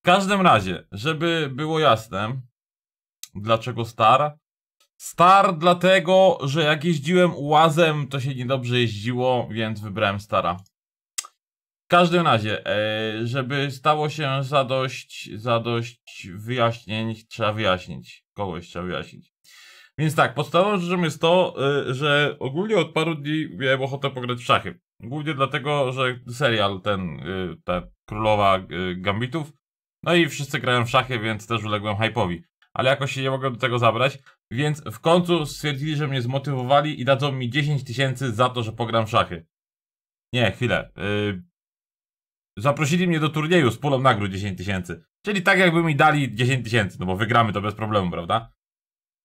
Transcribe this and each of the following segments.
W każdym razie, żeby było jasne, dlaczego star? Star dlatego, że jak jeździłem łazem, to się niedobrze jeździło, więc wybrałem stara. W każdym razie, e, żeby stało się zadość, zadość wyjaśnień, trzeba wyjaśnić. Kogoś trzeba wyjaśnić. Więc tak, podstawową rzeczą jest to, e, że ogólnie od paru dni miałem ochotę pograć w szachy. Głównie dlatego, że serial ten, e, ta królowa Gambitów, no i wszyscy grają w szachy, więc też uległem hype'owi. Ale jakoś się nie mogłem do tego zabrać, więc w końcu stwierdzili, że mnie zmotywowali i dadzą mi 10 tysięcy za to, że pogram w szachy. Nie, chwilę. Yy... Zaprosili mnie do turnieju z pulą nagród 10 tysięcy. Czyli tak jakby mi dali 10 tysięcy, no bo wygramy to bez problemu, prawda?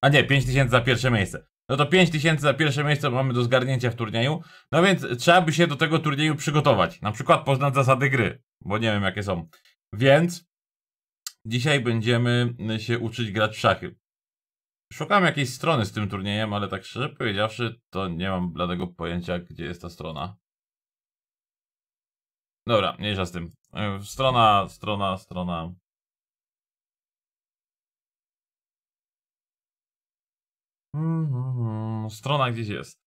A nie, 5 tysięcy za pierwsze miejsce. No to 5 tysięcy za pierwsze miejsce mamy do zgarnięcia w turnieju. No więc trzeba by się do tego turnieju przygotować. Na przykład poznać zasady gry, bo nie wiem jakie są. Więc Dzisiaj będziemy y, się uczyć grać w szachy. Szukam jakiejś strony z tym turniejem, ale tak szczerze powiedziawszy, to nie mam bladego pojęcia, gdzie jest ta strona. Dobra, mniejsza z tym. Y, strona, strona, strona. Mhm, mhm, mhm. Strona gdzieś jest.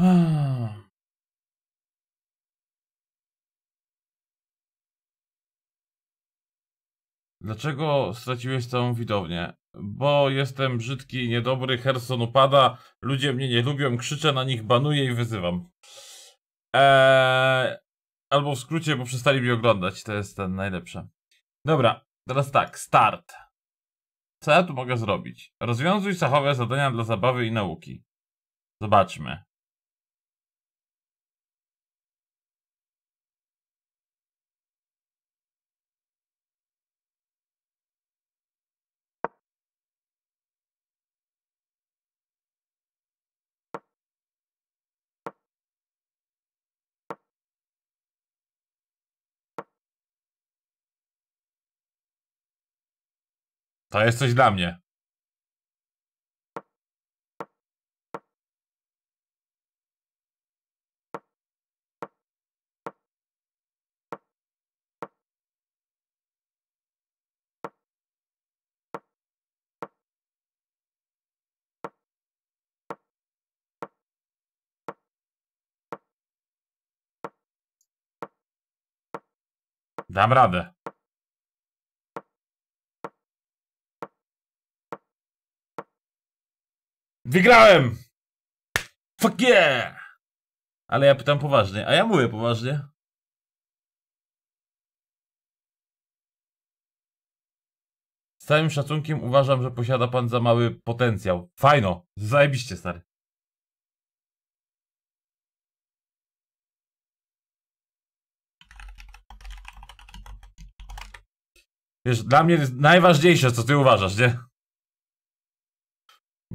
Hmm. Dlaczego straciłeś całą widownię? Bo jestem brzydki, niedobry, Herson upada, ludzie mnie nie lubią, krzyczę na nich, banuję i wyzywam. Eee, albo w skrócie, bo przestali mi oglądać, to jest ten najlepsze. Dobra, teraz tak, start. Co ja tu mogę zrobić? Rozwiązuj sachowe zadania dla zabawy i nauki. Zobaczmy. To jest coś dla mnie. Dam radę. Wygrałem! Fuck yeah! Ale ja pytam poważnie, a ja mówię poważnie. Z całym szacunkiem uważam, że posiada pan za mały potencjał. Fajno, zajebiście stary. Wiesz, dla mnie najważniejsze, co ty uważasz, nie?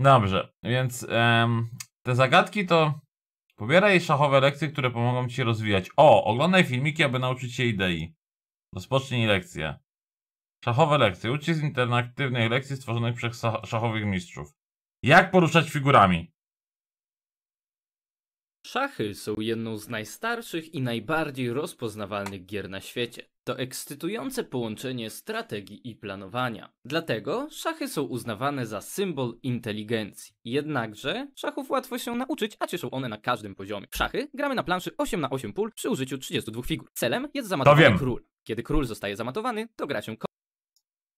Dobrze, więc em, te zagadki to pobieraj szachowe lekcje, które pomogą Ci rozwijać. O, oglądaj filmiki, aby nauczyć się idei. Rozpocznij lekcję. Szachowe lekcje. Ucz się z interaktywnych lekcji stworzonych przez szachowych mistrzów. Jak poruszać figurami? Szachy są jedną z najstarszych i najbardziej rozpoznawalnych gier na świecie to ekscytujące połączenie strategii i planowania. Dlatego szachy są uznawane za symbol inteligencji. Jednakże szachów łatwo się nauczyć, a cieszą one na każdym poziomie. W szachy gramy na planszy 8 na 8 pól przy użyciu 32 figur. Celem jest zamatowanie król. Kiedy król zostaje zamatowany, to gra się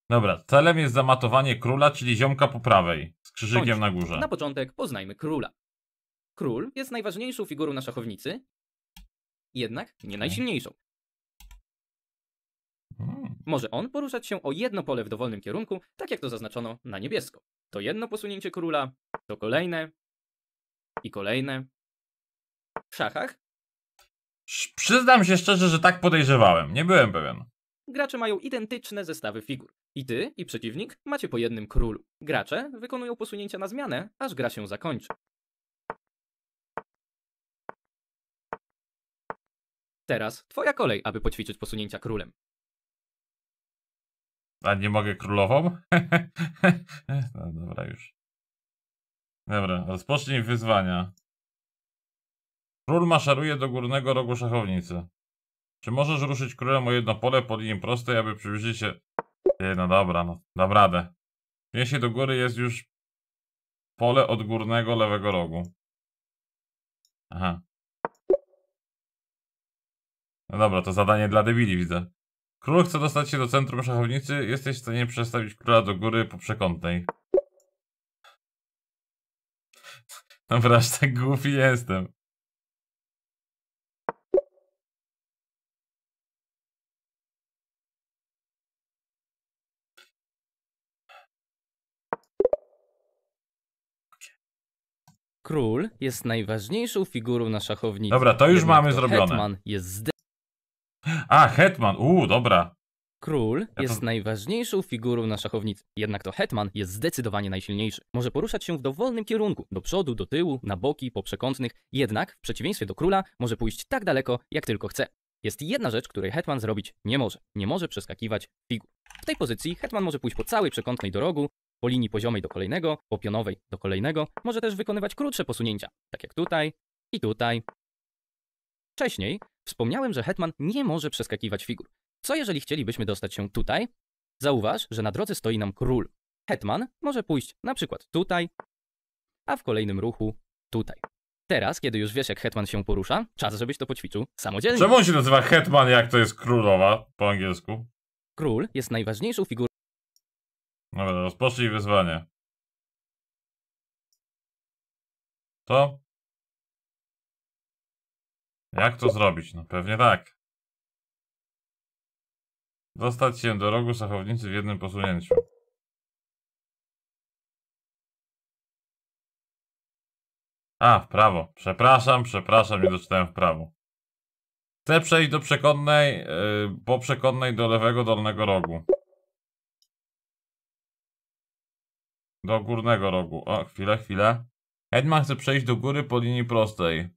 Dobra, celem jest zamatowanie króla, czyli ziomka po prawej, z krzyżykiem na górze. Na początek poznajmy króla. Król jest najważniejszą figurą na szachownicy, jednak nie najsilniejszą. Hmm. Może on poruszać się o jedno pole w dowolnym kierunku, tak jak to zaznaczono na niebiesko. To jedno posunięcie króla, to kolejne i kolejne. W szachach? Przyznam się szczerze, że tak podejrzewałem. Nie byłem pewien. Gracze mają identyczne zestawy figur. I ty, i przeciwnik macie po jednym królu. Gracze wykonują posunięcia na zmianę, aż gra się zakończy. Teraz twoja kolej, aby poćwiczyć posunięcia królem. A nie mogę królową? no dobra już. Dobra, rozpocznij wyzwania. Król maszeruje do górnego rogu szachownicy. Czy możesz ruszyć królem o jedno pole po linii prostej, aby przybliżyć się... Ty, no dobra, no, dam radę. do góry jest już pole od górnego lewego rogu. Aha. No dobra, to zadanie dla debili widzę. Król chce dostać się do centrum szachownicy. Jesteś w stanie przestawić króla do góry po przekątnej. Dobra, aż tak głupi jestem. Król jest najważniejszą figurą na szachownicy. Dobra, to już Jednak mamy zrobione. Hetman jest a, Hetman, uuu, dobra. Król ja jest najważniejszą figurą na szachownicy, jednak to hetman jest zdecydowanie najsilniejszy. Może poruszać się w dowolnym kierunku, do przodu, do tyłu, na boki, po przekątnych, jednak w przeciwieństwie do króla może pójść tak daleko, jak tylko chce. Jest jedna rzecz, której hetman zrobić nie może. Nie może przeskakiwać figur. W tej pozycji hetman może pójść po całej przekątnej do rogu, po linii poziomej do kolejnego, po pionowej do kolejnego, może też wykonywać krótsze posunięcia, tak jak tutaj i tutaj Wcześniej wspomniałem, że Hetman nie może przeskakiwać figur. Co jeżeli chcielibyśmy dostać się tutaj? Zauważ, że na drodze stoi nam król. Hetman może pójść na przykład tutaj, a w kolejnym ruchu tutaj. Teraz, kiedy już wiesz, jak Hetman się porusza, czas, żebyś to poćwiczył samodzielnie. Czemu się nazywa Hetman, jak to jest królowa po angielsku? Król jest najważniejszą figurą. Dobra, rozpocznij wyzwanie. To? Jak to zrobić? No pewnie tak. Dostać się do rogu szachownicy w jednym posunięciu. A, w prawo. Przepraszam, przepraszam, nie doczytałem w prawo. Chcę przejść do przekonnej, yy, po przekonnej do lewego dolnego rogu. Do górnego rogu. O, chwilę, chwilę. Edma chce przejść do góry po linii prostej.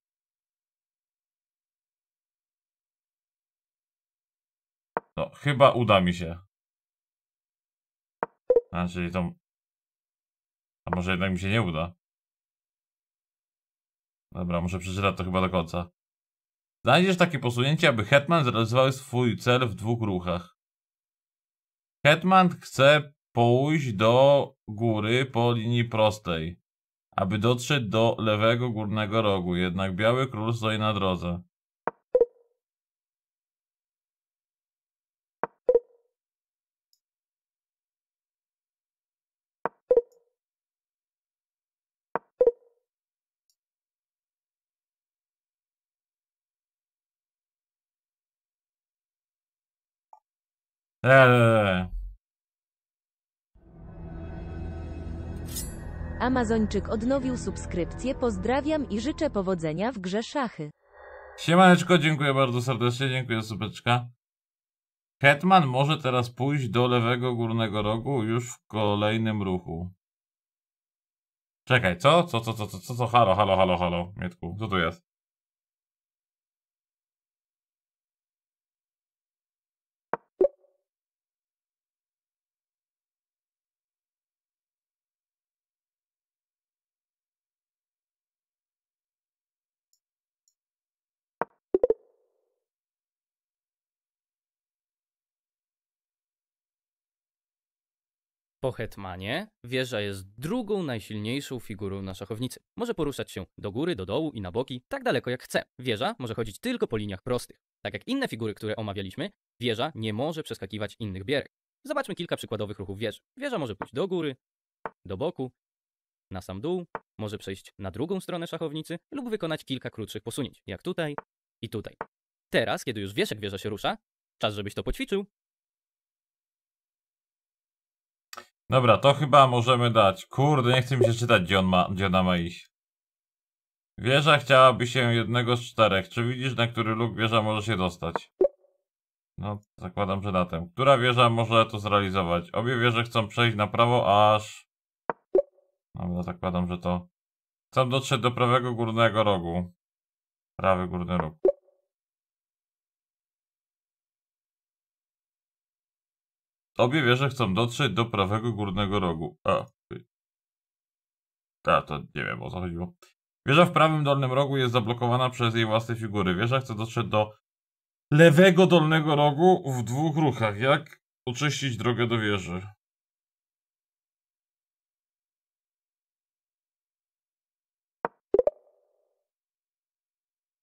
No, chyba uda mi się. A, czyli to... A może jednak mi się nie uda. Dobra, muszę przeczytać to chyba do końca. Znajdziesz takie posunięcie, aby Hetman zrealizował swój cel w dwóch ruchach. Hetman chce pójść do góry po linii prostej, aby dotrzeć do lewego górnego rogu, jednak Biały Król stoi na drodze. Eee. Amazończyk odnowił subskrypcję. Pozdrawiam i życzę powodzenia w grze szachy. Siemaneczko, dziękuję bardzo serdecznie, dziękuję supeczka. Hetman może teraz pójść do lewego górnego rogu już w kolejnym ruchu. Czekaj, co? Co, co, co, co, co, co? Halo, halo, halo, halo, Mietku, co tu jest? Po Hetmanie wieża jest drugą najsilniejszą figurą na szachownicy. Może poruszać się do góry, do dołu i na boki, tak daleko jak chce. Wieża może chodzić tylko po liniach prostych. Tak jak inne figury, które omawialiśmy, wieża nie może przeskakiwać innych bierek. Zobaczmy kilka przykładowych ruchów wieży. Wieża może pójść do góry, do boku, na sam dół, może przejść na drugą stronę szachownicy lub wykonać kilka krótszych posunięć, jak tutaj i tutaj. Teraz, kiedy już wiesz, jak wieża się rusza, czas, żebyś to poćwiczył. Dobra, to chyba możemy dać. Kurde, nie chce mi się czytać, gdzie, on ma, gdzie ona ma iść. Wieża chciałaby się jednego z czterech. Czy widzisz, na który luk wieża może się dostać? No, zakładam, że na tym. Która wieża może to zrealizować? Obie wieże chcą przejść na prawo, aż... No no zakładam, że to... Chcą dotrzeć do prawego górnego rogu. Prawy górny róg. Obie wieże chcą dotrzeć do prawego górnego rogu. A. Tak, to nie wiem o co chodziło. Wieża w prawym dolnym rogu jest zablokowana przez jej własne figury. Wieża chce dotrzeć do lewego dolnego rogu w dwóch ruchach. Jak oczyścić drogę do wieży?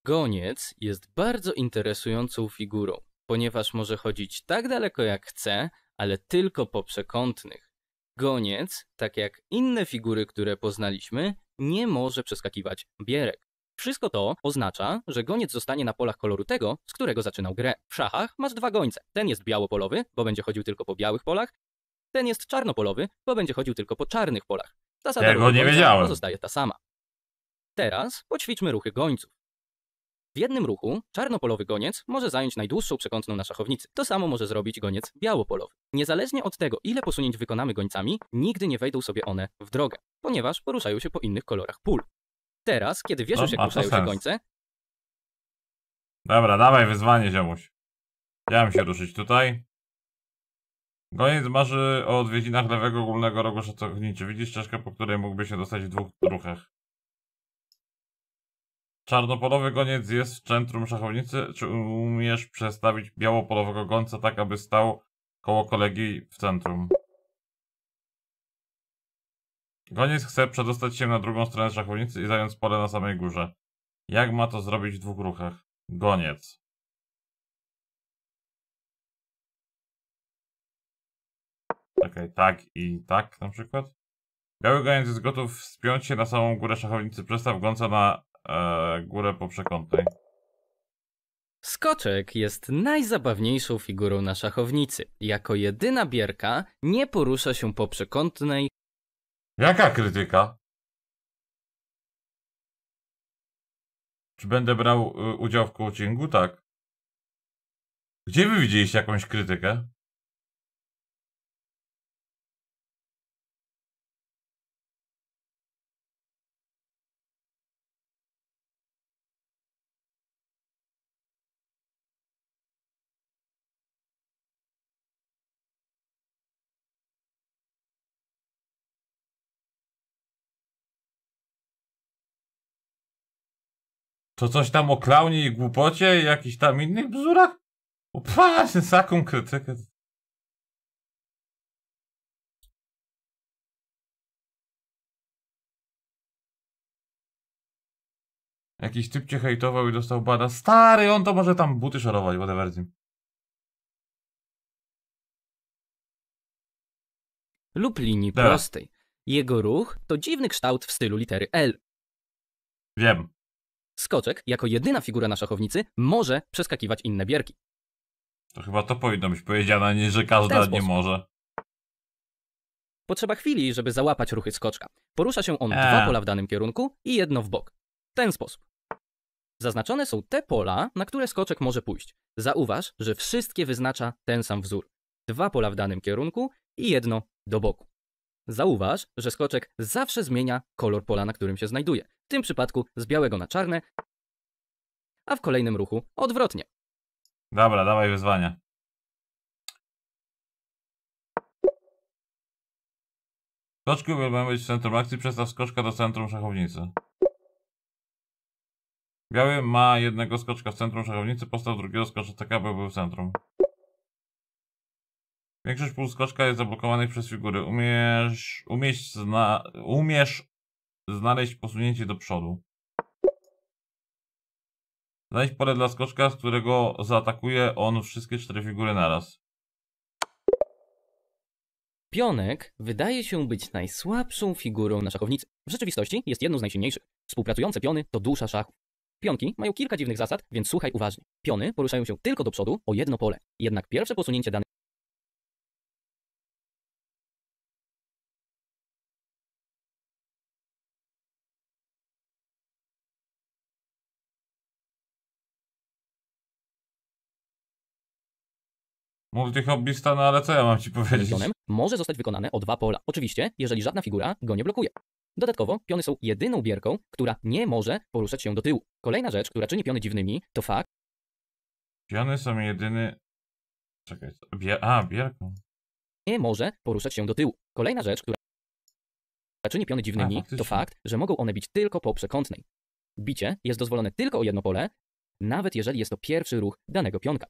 Goniec jest bardzo interesującą figurą, ponieważ może chodzić tak daleko jak chce, ale tylko po przekątnych. Goniec, tak jak inne figury, które poznaliśmy, nie może przeskakiwać bierek. Wszystko to oznacza, że goniec zostanie na polach koloru tego, z którego zaczynał grę. W szachach masz dwa gońce. Ten jest białopolowy, bo będzie chodził tylko po białych polach. Ten jest czarnopolowy, bo będzie chodził tylko po czarnych polach. Zasada Tego nie wiedziałem. pozostaje ta sama. Teraz poćwiczmy ruchy gońców. W jednym ruchu czarnopolowy goniec może zająć najdłuższą przekątną na szachownicy. To samo może zrobić goniec białopolowy. Niezależnie od tego, ile posunięć wykonamy gońcami, nigdy nie wejdą sobie one w drogę, ponieważ poruszają się po innych kolorach pól. Teraz, kiedy wiesz no, że już, ruszają się gońce... Dobra, dawaj wyzwanie, ziomuś. Chciałem się ruszyć tutaj. Goniec marzy o odwiedzinach lewego ogólnego rogu szacowniczy. Widzisz czaszkę, po której mógłby się dostać w dwóch ruchach. Czarnopolowy goniec jest w centrum szachownicy. Czy umiesz przestawić białopolowego gońca tak, aby stał koło kolegi w centrum? Goniec chce przedostać się na drugą stronę szachownicy i zająć pole na samej górze. Jak ma to zrobić w dwóch ruchach? Goniec. Czekaj, okay, tak i tak na przykład. Biały goniec jest gotów wspiąć się na samą górę szachownicy. Przestaw gąca na e, górę po przekątnej. Skoczek jest najzabawniejszą figurą na szachownicy. Jako jedyna bierka nie porusza się po przekątnej. Jaka krytyka? Czy będę brał y, udział w coachingu? Tak. Gdzie wy widzieliście jakąś krytykę? To coś tam o klaunie i głupocie i jakichś tam innych bzurach? Opalać taką krytykę. Jakiś typ cię hejtował i dostał bada. Stary, on to może tam buty szarować, whatever. Lub linii Dobra. prostej. Jego ruch to dziwny kształt w stylu litery L. Wiem skoczek, jako jedyna figura na szachownicy, może przeskakiwać inne bierki. To chyba to powinno być powiedziane, nie że każda nie może. Potrzeba chwili, żeby załapać ruchy skoczka. Porusza się on eee. dwa pola w danym kierunku i jedno w bok. W ten sposób. Zaznaczone są te pola, na które skoczek może pójść. Zauważ, że wszystkie wyznacza ten sam wzór. Dwa pola w danym kierunku i jedno do boku. Zauważ, że skoczek zawsze zmienia kolor pola, na którym się znajduje tym przypadku z białego na czarne, a w kolejnym ruchu odwrotnie. Dobra, dawaj wyzwania. Skoczki uwielbiają być w centrum akcji, przestaw skoczka do centrum szachownicy. Biały ma jednego skoczka w centrum szachownicy, postaw drugiego skoczka, tak, aby był w centrum. Większość półskoczka jest zablokowanych przez figury. Umiesz, umieść zna, umiesz znaleźć posunięcie do przodu. Znajdź pole dla skoczka, z którego zaatakuje on wszystkie cztery figury naraz. Pionek wydaje się być najsłabszą figurą na szachownicy. W rzeczywistości jest jedną z najsilniejszych. Współpracujące piony to dusza szachu. Pionki mają kilka dziwnych zasad, więc słuchaj uważnie. Piony poruszają się tylko do przodu o jedno pole. Jednak pierwsze posunięcie dane. Multihobbysta, no ale co ja mam ci powiedzieć? Pionem może zostać wykonane o dwa pola. Oczywiście, jeżeli żadna figura go nie blokuje. Dodatkowo, piony są jedyną bierką, która nie może poruszać się do tyłu. Kolejna rzecz, która czyni piony dziwnymi, to fakt. Piony są jedyny. Czekaj, co? Bier... A, bierką. Nie może poruszać się do tyłu. Kolejna rzecz, która czyni piony dziwnymi, A, to fakt, że mogą one bić tylko po przekątnej. Bicie jest dozwolone tylko o jedno pole, nawet jeżeli jest to pierwszy ruch danego pionka.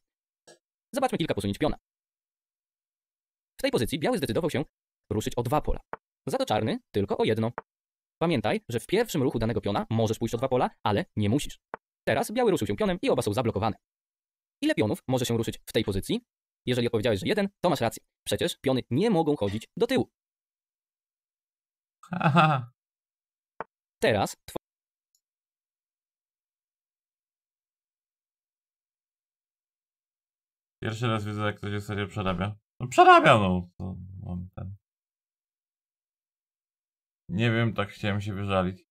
Zobaczmy kilka posunięć piona. W tej pozycji biały zdecydował się ruszyć o dwa pola. Za to czarny tylko o jedno. Pamiętaj, że w pierwszym ruchu danego piona możesz pójść o dwa pola, ale nie musisz. Teraz biały ruszył się pionem i oba są zablokowane. Ile pionów może się ruszyć w tej pozycji? Jeżeli odpowiedziałeś, że jeden, to masz rację. Przecież piony nie mogą chodzić do tyłu. Aha. Teraz Pierwszy raz widzę, jak ktoś w serio przerabia. No przerabia, no. To mam ten. Nie wiem, tak chciałem się wyżalić.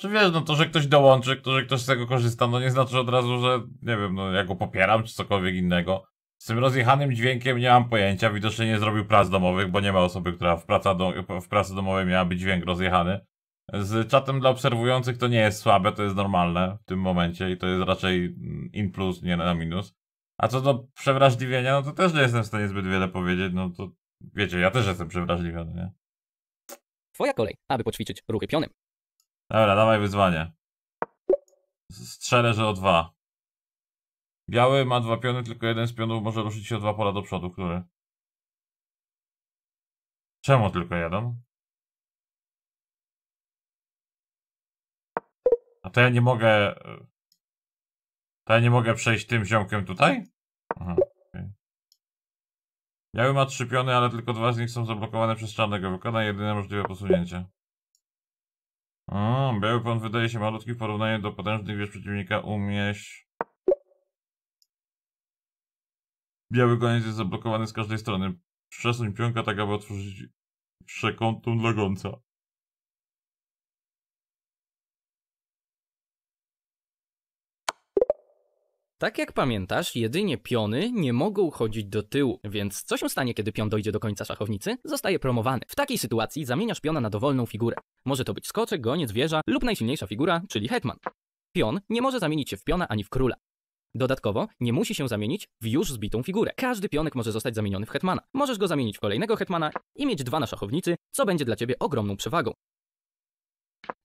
Czy wiesz, no to, że ktoś dołączy, to, że ktoś z tego korzysta, no nie znaczy od razu, że nie wiem, no ja go popieram, czy cokolwiek innego. Z tym rozjechanym dźwiękiem nie mam pojęcia, widocznie nie zrobił prac domowych, bo nie ma osoby, która w, praca do, w pracy domowej miałaby dźwięk rozjechany. Z czatem dla obserwujących to nie jest słabe, to jest normalne w tym momencie i to jest raczej in plus, nie na minus. A co do przewrażliwienia, no to też nie jestem w stanie zbyt wiele powiedzieć, no to wiecie, ja też jestem przewrażliwiony, nie? Twoja kolej, aby poćwiczyć ruchy pionem. Dobra, dawaj wyzwanie. Strzelę, że o dwa. Biały ma dwa piony, tylko jeden z pionów może ruszyć się o dwa pola do przodu, który? Czemu tylko jeden? A to ja nie mogę e, to ja nie mogę przejść tym ziomkiem tutaj? Aha, okay. Biały ma trzy piony, ale tylko dwa z nich są zablokowane przez czarnego. Wykona jedyne możliwe posunięcie. O, biały pion wydaje się malutki w porównaniu do potężnych wież przeciwnika. Umieś. Biały koniec jest zablokowany z każdej strony. Przesuń pionka tak, aby otworzyć przekątną dla gąca. Tak jak pamiętasz, jedynie piony nie mogą chodzić do tyłu, więc co się stanie, kiedy pion dojdzie do końca szachownicy? Zostaje promowany. W takiej sytuacji zamieniasz piona na dowolną figurę. Może to być skoczek, goniec, wieża lub najsilniejsza figura, czyli hetman. Pion nie może zamienić się w piona ani w króla. Dodatkowo nie musi się zamienić w już zbitą figurę. Każdy pionek może zostać zamieniony w hetmana. Możesz go zamienić w kolejnego hetmana i mieć dwa na szachownicy, co będzie dla ciebie ogromną przewagą.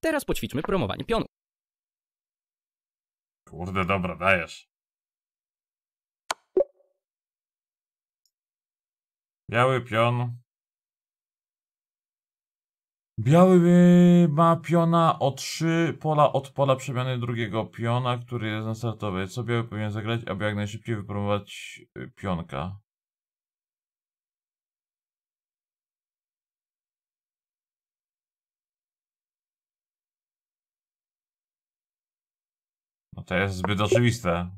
Teraz poćwiczmy promowanie pionu. Kurde, dobra, dajesz. Biały pion. Biały y, ma piona o 3 pola od pola przemiany drugiego piona, który jest na startowej. Co biały powinien zagrać, aby jak najszybciej wypromować y, pionka? No to jest zbyt oczywiste.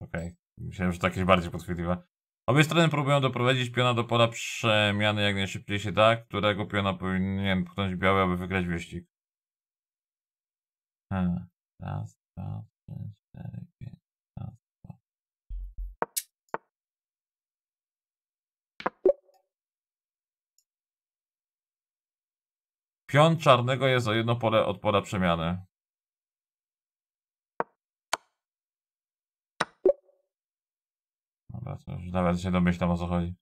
Okej. Okay. Myślałem, że to jakieś bardziej podchwytliwe. Obie strony próbują doprowadzić piona do pola przemiany jak najszybciej się da, którego piona powinien pchnąć biały, aby wygrać wyścig. Hmm. Raz, dwa, trzy, cztery, pięć, raz, dwa. Pion czarnego jest o jedno pole od pola przemiany. już nawet się domyślam o co chodzi.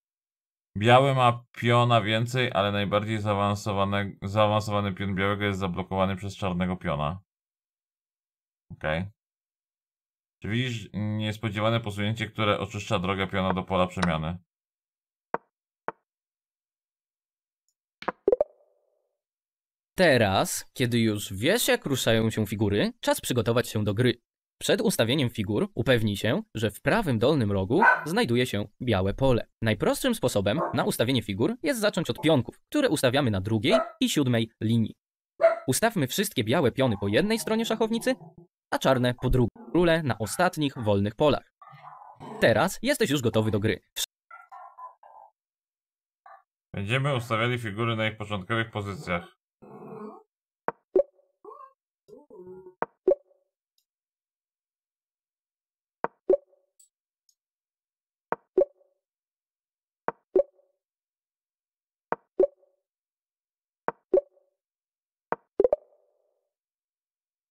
Biały ma piona więcej, ale najbardziej zaawansowany, zaawansowany pion białego jest zablokowany przez czarnego piona. Okej. Okay. Czy widzisz niespodziewane posunięcie, które oczyszcza drogę piona do pola przemiany? Teraz, kiedy już wiesz, jak ruszają się figury, czas przygotować się do gry. Przed ustawieniem figur upewnij się, że w prawym dolnym rogu znajduje się białe pole. Najprostszym sposobem na ustawienie figur jest zacząć od pionków, które ustawiamy na drugiej i siódmej linii. Ustawmy wszystkie białe piony po jednej stronie szachownicy, a czarne po drugiej. Rule na ostatnich wolnych polach. Teraz jesteś już gotowy do gry. Będziemy ustawiali figury na ich początkowych pozycjach.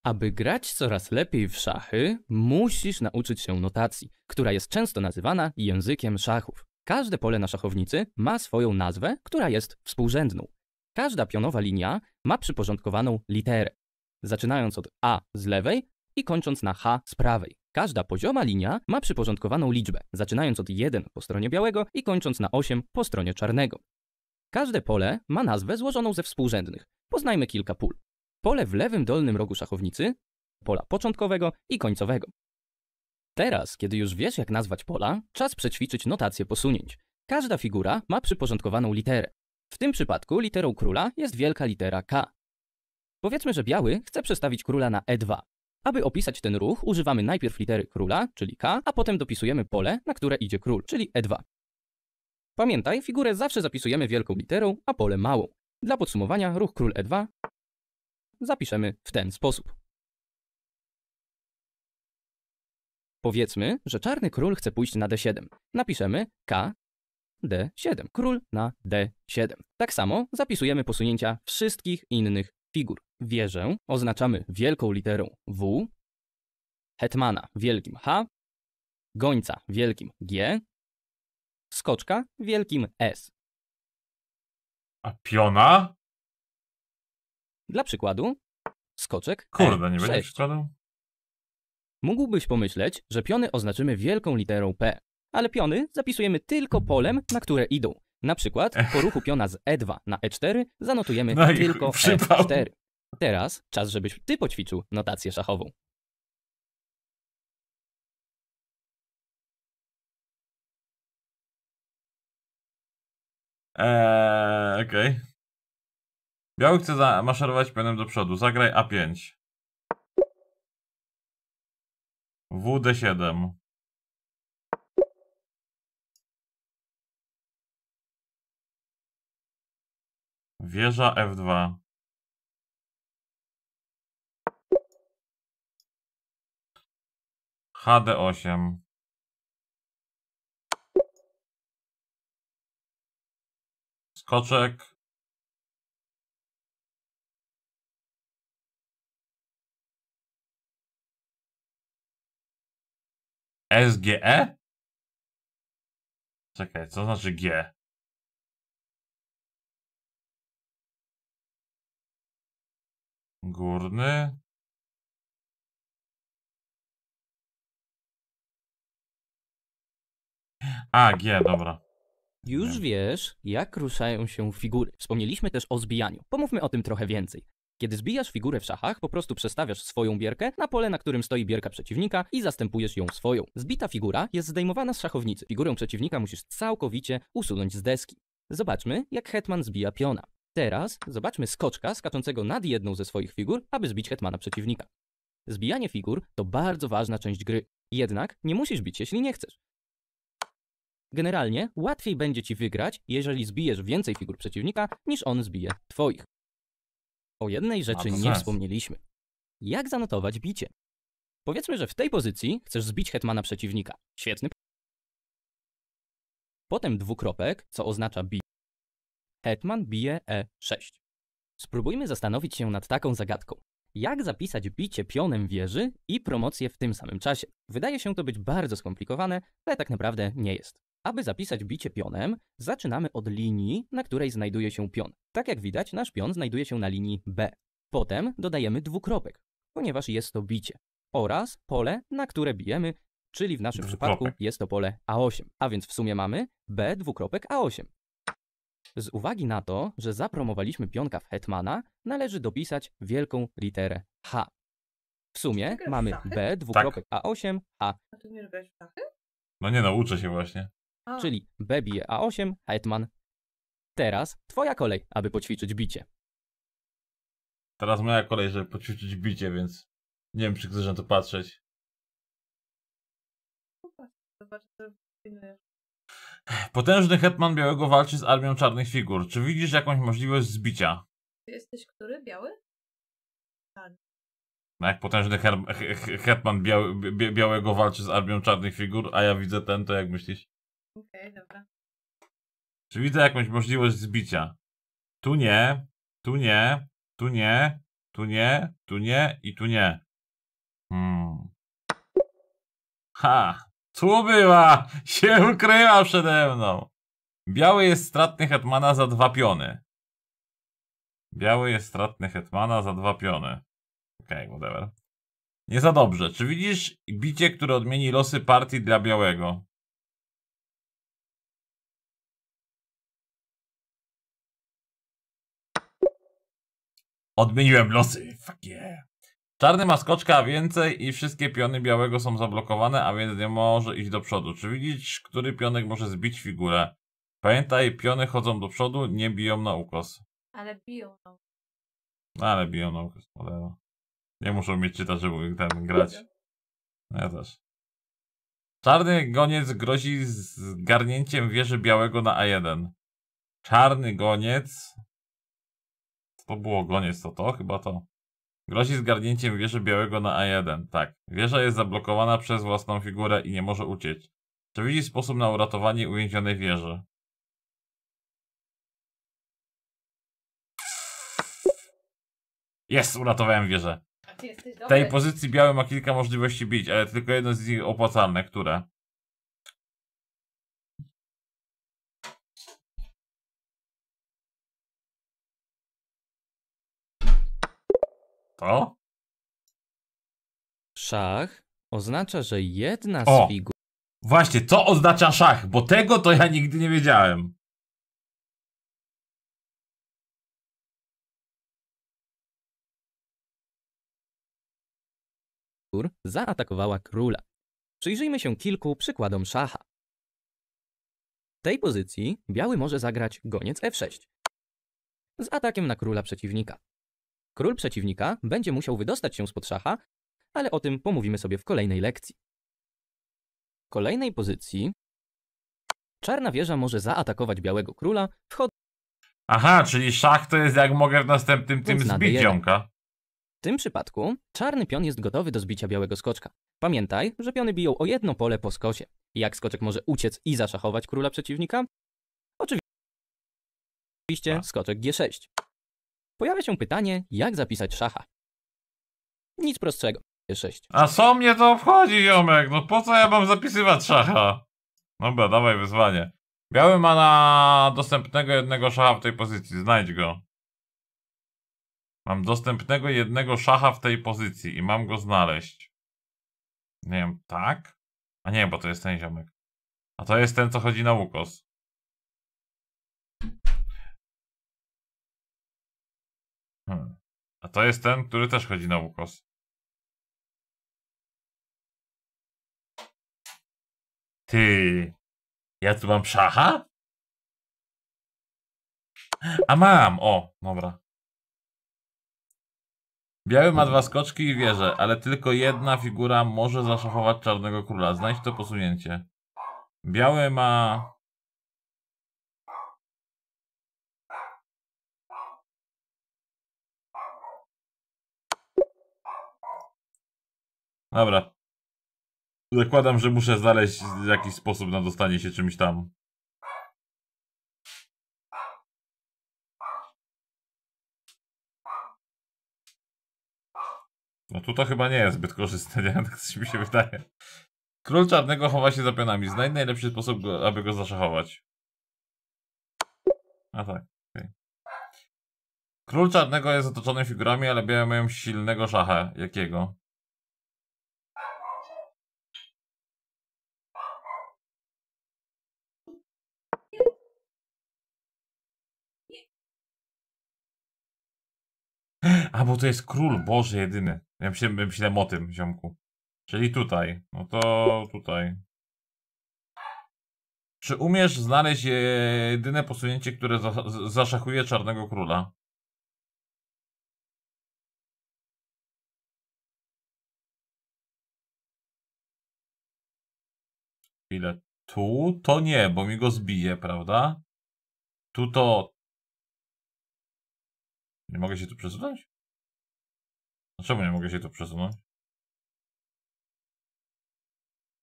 Aby grać coraz lepiej w szachy, musisz nauczyć się notacji, która jest często nazywana językiem szachów. Każde pole na szachownicy ma swoją nazwę, która jest współrzędną. Każda pionowa linia ma przyporządkowaną literę, zaczynając od A z lewej i kończąc na H z prawej. Każda pozioma linia ma przyporządkowaną liczbę, zaczynając od 1 po stronie białego i kończąc na 8 po stronie czarnego. Każde pole ma nazwę złożoną ze współrzędnych. Poznajmy kilka pól pole w lewym dolnym rogu szachownicy, pola początkowego i końcowego. Teraz, kiedy już wiesz jak nazwać pola, czas przećwiczyć notację posunięć. Każda figura ma przyporządkowaną literę. W tym przypadku literą króla jest wielka litera K. Powiedzmy, że biały chce przestawić króla na E2. Aby opisać ten ruch, używamy najpierw litery króla, czyli K, a potem dopisujemy pole, na które idzie król, czyli E2. Pamiętaj, figurę zawsze zapisujemy wielką literą, a pole małą. Dla podsumowania, ruch król E2 zapiszemy w ten sposób. Powiedzmy, że czarny król chce pójść na d7. Napiszemy k d7. Król na d7. Tak samo zapisujemy posunięcia wszystkich innych figur. Wieżę oznaczamy wielką literą W, hetmana wielkim H, gońca wielkim G, skoczka wielkim S. A piona? Dla przykładu, skoczek. Kurde, nie będę przykładał? Mógłbyś pomyśleć, że piony oznaczymy wielką literą P, ale piony zapisujemy tylko polem, na które idą. Na przykład po ruchu piona z E2 na E4 zanotujemy no tylko przypał. E4. Teraz czas, żebyś ty poćwiczył notację szachową. Eee, okej. Okay. Biały chce maszerować pionem do przodu. Zagraj A5. WD7. Wieża F2. HD8. Skoczek SGE? Czekaj, co znaczy G? Górny. A, G, dobra. Już wiesz, jak ruszają się figury. Wspomnieliśmy też o zbijaniu. Pomówmy o tym trochę więcej. Kiedy zbijasz figurę w szachach, po prostu przestawiasz swoją bierkę na pole, na którym stoi bierka przeciwnika i zastępujesz ją swoją. Zbita figura jest zdejmowana z szachownicy. Figurę przeciwnika musisz całkowicie usunąć z deski. Zobaczmy, jak hetman zbija piona. Teraz zobaczmy skoczka skaczącego nad jedną ze swoich figur, aby zbić hetmana przeciwnika. Zbijanie figur to bardzo ważna część gry. Jednak nie musisz bić, jeśli nie chcesz. Generalnie łatwiej będzie ci wygrać, jeżeli zbijesz więcej figur przeciwnika, niż on zbije twoich. O jednej rzeczy nie wspomnieliśmy. Jak zanotować bicie? Powiedzmy, że w tej pozycji chcesz zbić hetmana przeciwnika. Świetny. Potem dwukropek, co oznacza bi. Hetman bije e6. Spróbujmy zastanowić się nad taką zagadką. Jak zapisać bicie pionem wieży i promocję w tym samym czasie? Wydaje się to być bardzo skomplikowane, ale tak naprawdę nie jest. Aby zapisać bicie pionem, zaczynamy od linii, na której znajduje się pion. Tak jak widać, nasz pion znajduje się na linii B. Potem dodajemy dwukropek, ponieważ jest to bicie. Oraz pole, na które bijemy, czyli w naszym dwukropek. przypadku jest to pole A8. A więc w sumie mamy B dwukropek A8. Z uwagi na to, że zapromowaliśmy pionka w Hetmana, należy dopisać wielką literę H. W sumie mamy B dwukropek A8 A No nie, nauczę no, się właśnie. Czyli B bije A8, hetman. Teraz twoja kolej, aby poćwiczyć bicie. Teraz moja kolej, żeby poćwiczyć bicie, więc nie wiem, czy chcesz na to patrzeć. Potężny hetman białego walczy z armią czarnych figur. Czy widzisz jakąś możliwość zbicia? Ty jesteś który? Biały? Czarny. Tak. No jak potężny her- he- hetman biały, białego walczy z armią czarnych figur, a ja widzę ten, to jak myślisz? Okej, dobra. Czy widzę jakąś możliwość zbicia? Tu nie, tu nie, tu nie, tu nie, tu nie i tu nie. Hmm. Ha! Tu była! Się ukryła przede mną! Biały jest stratny hetmana za dwa piony. Biały jest stratny hetmana za dwa piony. Okej, okay, whatever. Nie za dobrze. Czy widzisz bicie, które odmieni losy partii dla białego? Odmieniłem losy. Fuck yeah. Czarny ma skoczka więcej i wszystkie piony białego są zablokowane, a więc nie może iść do przodu. Czy widzisz, który pionek może zbić figurę? Pamiętaj, piony chodzą do przodu, nie biją na ukos. Ale biją na ukos. No, ale biją na ukos, cholera. Nie muszą mieć czytać, żeby ten grać. Ja też. Czarny goniec grozi garnięciem wieży białego na A1. Czarny goniec to było goniec, to to? Chyba to. Grozi zgarnięciem wieży białego na A1. Tak. Wieża jest zablokowana przez własną figurę i nie może uciec. Czy widzi sposób na uratowanie uwięzionej wieży? Jest, uratowałem wieżę. W tej pozycji biały ma kilka możliwości bić, ale tylko jedno z nich opłacalne, które? to? Szach oznacza, że jedna z o, figur. Właśnie, co oznacza szach? Bo tego to ja nigdy nie wiedziałem. Zaatakowała króla. Przyjrzyjmy się kilku przykładom szacha. W tej pozycji biały może zagrać goniec f6 z atakiem na króla przeciwnika. Król przeciwnika będzie musiał wydostać się spod szacha, ale o tym pomówimy sobie w kolejnej lekcji. W kolejnej pozycji czarna wieża może zaatakować białego króla, wchodząc Aha, czyli szach to jest jak mogę w następnym tym zbić ziomka. W tym przypadku czarny pion jest gotowy do zbicia białego skoczka. Pamiętaj, że piony biją o jedno pole po skosie. Jak skoczek może uciec i zaszachować króla przeciwnika? Oczywiście skoczek G6 pojawia się pytanie, jak zapisać szacha. Nic prostszego. 6. A co mnie to obchodzi, ziomek? No po co ja mam zapisywać szacha? Dobra, dawaj wyzwanie. Biały ma na dostępnego jednego szacha w tej pozycji. Znajdź go. Mam dostępnego jednego szacha w tej pozycji i mam go znaleźć. Nie wiem, tak? A nie, bo to jest ten ziomek. A to jest ten, co chodzi na łukos. Hmm. A to jest ten, który też chodzi na ukos. Ty. Ja tu mam szacha? A mam! O, dobra. Biały ma dwa skoczki i wieże, ale tylko jedna figura może zaszachować czarnego króla. Znajdź to posunięcie. Biały ma Dobra. Zakładam, że muszę znaleźć jakiś sposób na dostanie się czymś tam. No tu to chyba nie jest zbyt korzystne, nie? Tak mi się wydaje. Król czarnego chowa się za pionami. Znajdź najlepszy sposób, go, aby go zaszachować. A tak. Okay. Król czarnego jest otoczony figurami, ale biały mają silnego szachę. Jakiego? A, bo to jest król, Boże, jedyny. Ja myślałem, myślałem o tym, ziomku. Czyli tutaj. No to tutaj. Czy umiesz znaleźć jedyne posunięcie, które zaszachuje Czarnego Króla? Ile? Tu? To nie, bo mi go zbije, prawda? Tu to... Nie mogę się tu przesunąć? Czemu nie mogę się tu przesunąć?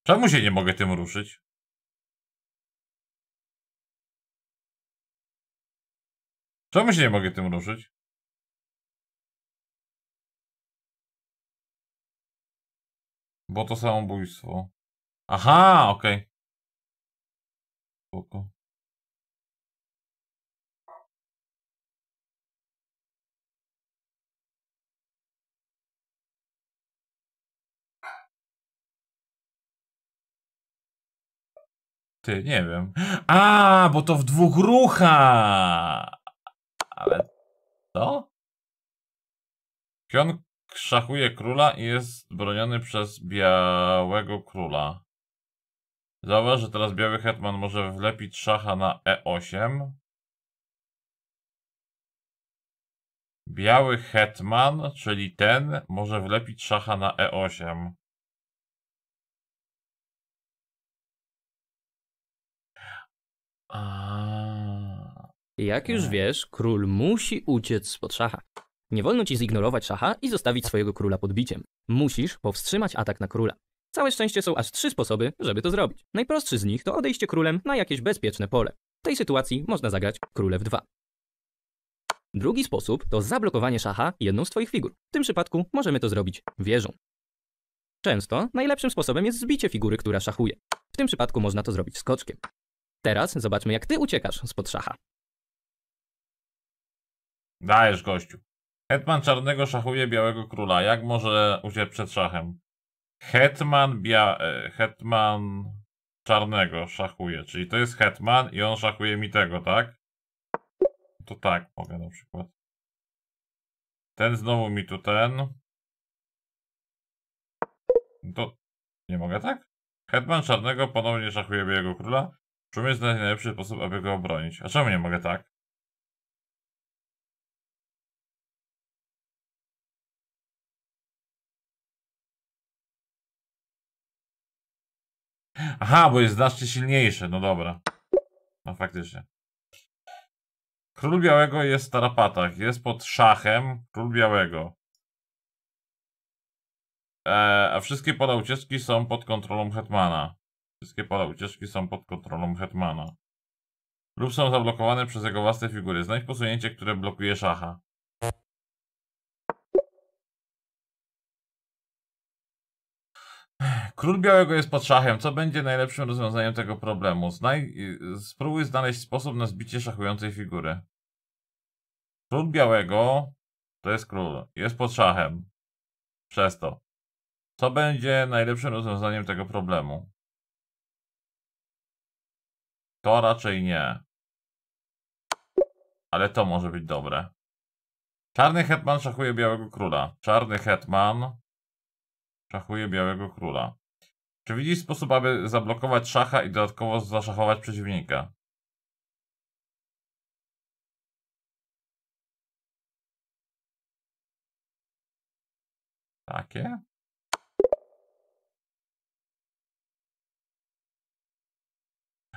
Czemu się nie mogę tym ruszyć? Czemu się nie mogę tym ruszyć? Bo to samobójstwo. Aha, okej. Okay. Ty, nie wiem. A, bo to w dwóch rucha! Ale co? Pion szachuje króla i jest broniony przez białego króla. Zauważ, że teraz biały hetman może wlepić szacha na e8. Biały hetman, czyli ten, może wlepić szacha na e8. A. Jak już e. wiesz, król musi uciec spod szacha. Nie wolno ci zignorować szacha i zostawić swojego króla pod biciem. Musisz powstrzymać atak na króla. Całe szczęście są aż trzy sposoby, żeby to zrobić. Najprostszy z nich to odejście królem na jakieś bezpieczne pole. W tej sytuacji można zagrać królew 2. Drugi sposób to zablokowanie szacha jedną z twoich figur. W tym przypadku możemy to zrobić wieżą. Często najlepszym sposobem jest zbicie figury, która szachuje. W tym przypadku można to zrobić skoczkiem. Teraz zobaczmy, jak ty uciekasz spod szacha. Dajesz, gościu. Hetman czarnego szachuje białego króla. Jak może uciec przed szachem? Hetman bia... E, hetman czarnego szachuje. Czyli to jest hetman i on szachuje mi tego, tak? To tak mogę na przykład. Ten znowu mi tu ten. To nie mogę tak? Hetman czarnego ponownie szachuje białego króla. Czym jest najlepszy sposób, aby go obronić? A czemu nie mogę tak? Aha, bo jest znacznie silniejszy. No dobra. No faktycznie. Król Białego jest w tarapatach. Jest pod szachem Król Białego. Eee, a wszystkie pola ucieczki są pod kontrolą Hetmana. Wszystkie pola ucieczki są pod kontrolą hetmana. Lub są zablokowane przez jego własne figury. Znajdź posunięcie, które blokuje szacha. Król Białego jest pod szachem. Co będzie najlepszym rozwiązaniem tego problemu? Znaj spróbuj znaleźć sposób na zbicie szachującej figury. Król Białego to jest król. Jest pod szachem. Przez to. Co będzie najlepszym rozwiązaniem tego problemu? To raczej nie. Ale to może być dobre. Czarny hetman szachuje białego króla. Czarny hetman szachuje białego króla. Czy widzisz sposób, aby zablokować szacha i dodatkowo zaszachować przeciwnika? Takie?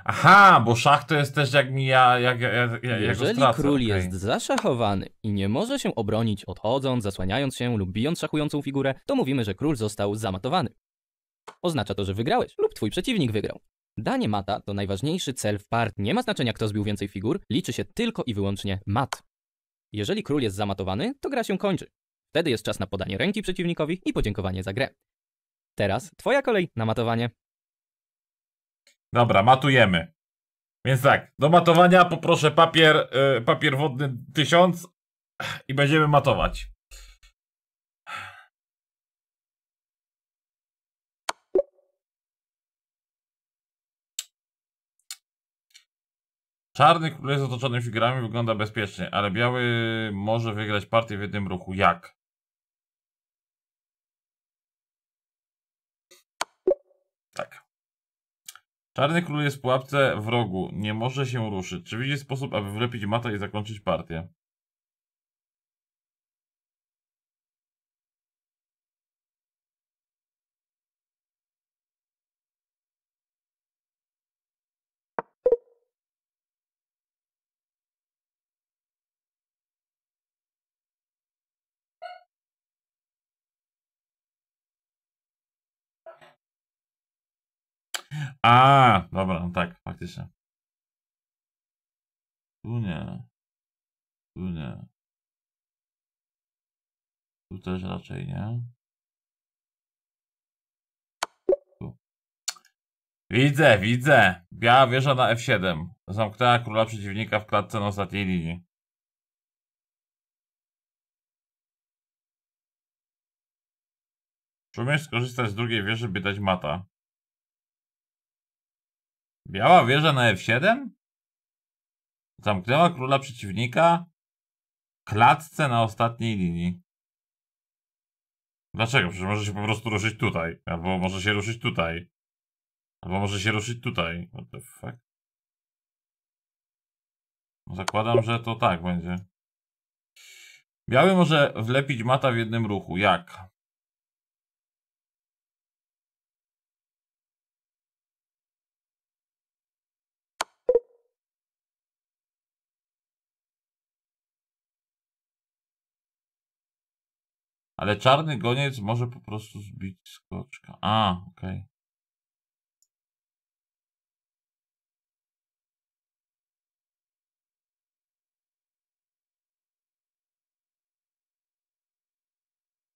Aha, bo szach to jest też jak mi ja, jak, ja, ja, Jeżeli stracę, król okay. jest zaszachowany i nie może się obronić odchodząc, zasłaniając się lub bijąc szachującą figurę, to mówimy, że król został zamatowany. Oznacza to, że wygrałeś lub twój przeciwnik wygrał. Danie mata to najważniejszy cel w partii. Nie ma znaczenia, kto zbił więcej figur, liczy się tylko i wyłącznie mat. Jeżeli król jest zamatowany, to gra się kończy. Wtedy jest czas na podanie ręki przeciwnikowi i podziękowanie za grę. Teraz twoja kolej na matowanie. Dobra, matujemy. Więc tak, do matowania poproszę papier, yy, papier wodny 1000 i będziemy matować. Czarny, który jest otoczony figurami, wygląda bezpiecznie, ale biały może wygrać partię w jednym ruchu. Jak? Czarny król jest w pułapce w rogu. Nie może się ruszyć. Czy widzi sposób, aby wlepić mata i zakończyć partię? A, dobra, no tak, faktycznie. Tu nie. Tu nie. Tu też raczej nie. Tu. Widzę, widzę. Biała wieża na F7. Zamknęła króla przeciwnika w klatce na ostatniej linii. Czy umiesz skorzystać z drugiej wieży, by dać mata? Biała wieża na F7? Zamknęła króla przeciwnika klatce na ostatniej linii. Dlaczego? Przecież może się po prostu ruszyć tutaj. Albo może się ruszyć tutaj. Albo może się ruszyć tutaj. What the fuck? No, zakładam, że to tak będzie. Biały może wlepić mata w jednym ruchu. Jak? Ale czarny goniec może po prostu zbić skoczka. A, okej. Okay.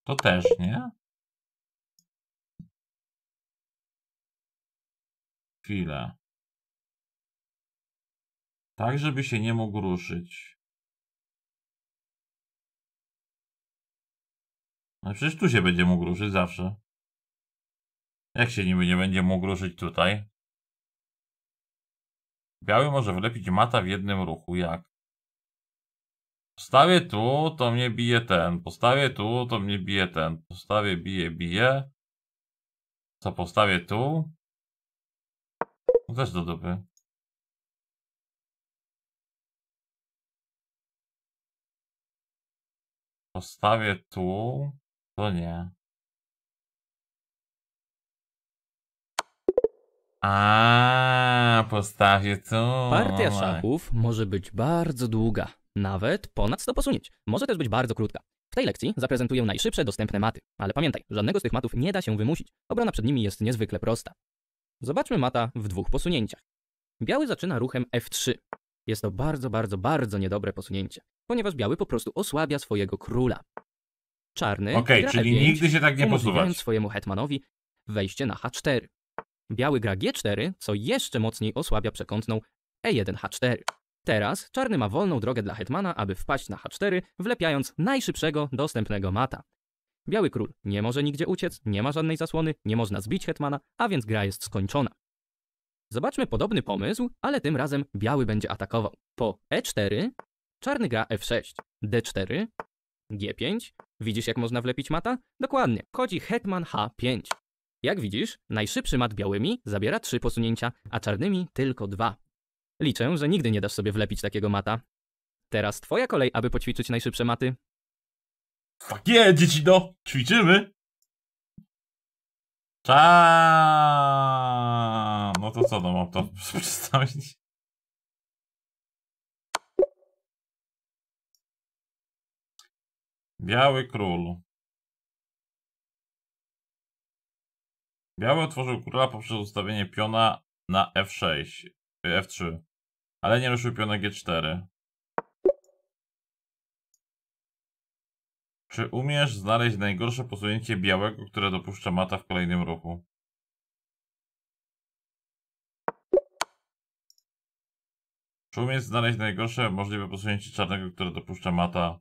To też, nie? Chwilę. Tak, żeby się nie mógł ruszyć. No przecież tu się będzie mógł ruszyć zawsze. Jak się niby nie będzie mógł ruszyć tutaj? Biały może wlepić mata w jednym ruchu, jak? Postawię tu, to mnie bije ten. Postawię tu, to mnie bije ten. Postawię, bije, bije. Co postawię tu? No też do dupy. Postawię tu. To nie. A, postawię tu. Partia szachów może być bardzo długa, nawet ponad 100 posunięć. Może też być bardzo krótka. W tej lekcji zaprezentuję najszybsze dostępne maty, ale pamiętaj, żadnego z tych matów nie da się wymusić. Obrona przed nimi jest niezwykle prosta. Zobaczmy mata w dwóch posunięciach. Biały zaczyna ruchem F3. Jest to bardzo, bardzo, bardzo niedobre posunięcie, ponieważ biały po prostu osłabia swojego króla. Czarny. Okej, okay, czyli E5, nigdy się tak nie posuwasz. swojemu hetmanowi wejście na H4. Biały gra G4, co jeszcze mocniej osłabia przekątną E1 H4. Teraz czarny ma wolną drogę dla hetmana, aby wpaść na H4, wlepiając najszybszego dostępnego mata. Biały król nie może nigdzie uciec, nie ma żadnej zasłony, nie można zbić hetmana, a więc gra jest skończona. Zobaczmy podobny pomysł, ale tym razem biały będzie atakował. Po E4 czarny gra F6, D4, G5? Widzisz, jak można wlepić mata? Dokładnie, chodzi hetman H5. Jak widzisz, najszybszy mat białymi zabiera 3 posunięcia, a czarnymi tylko 2. Liczę, że nigdy nie dasz sobie wlepić takiego mata. Teraz twoja kolej, aby poćwiczyć najszybsze maty. Tak je, dziecino! Ćwiczymy! Czaaa! No to co, no mam to przedstawić? Biały król. Biały otworzył króla poprzez ustawienie piona na F6, F3, ale nie ruszył piona G4. Czy umiesz znaleźć najgorsze posunięcie białego, które dopuszcza mata w kolejnym ruchu? Czy umiesz znaleźć najgorsze możliwe posunięcie czarnego, które dopuszcza mata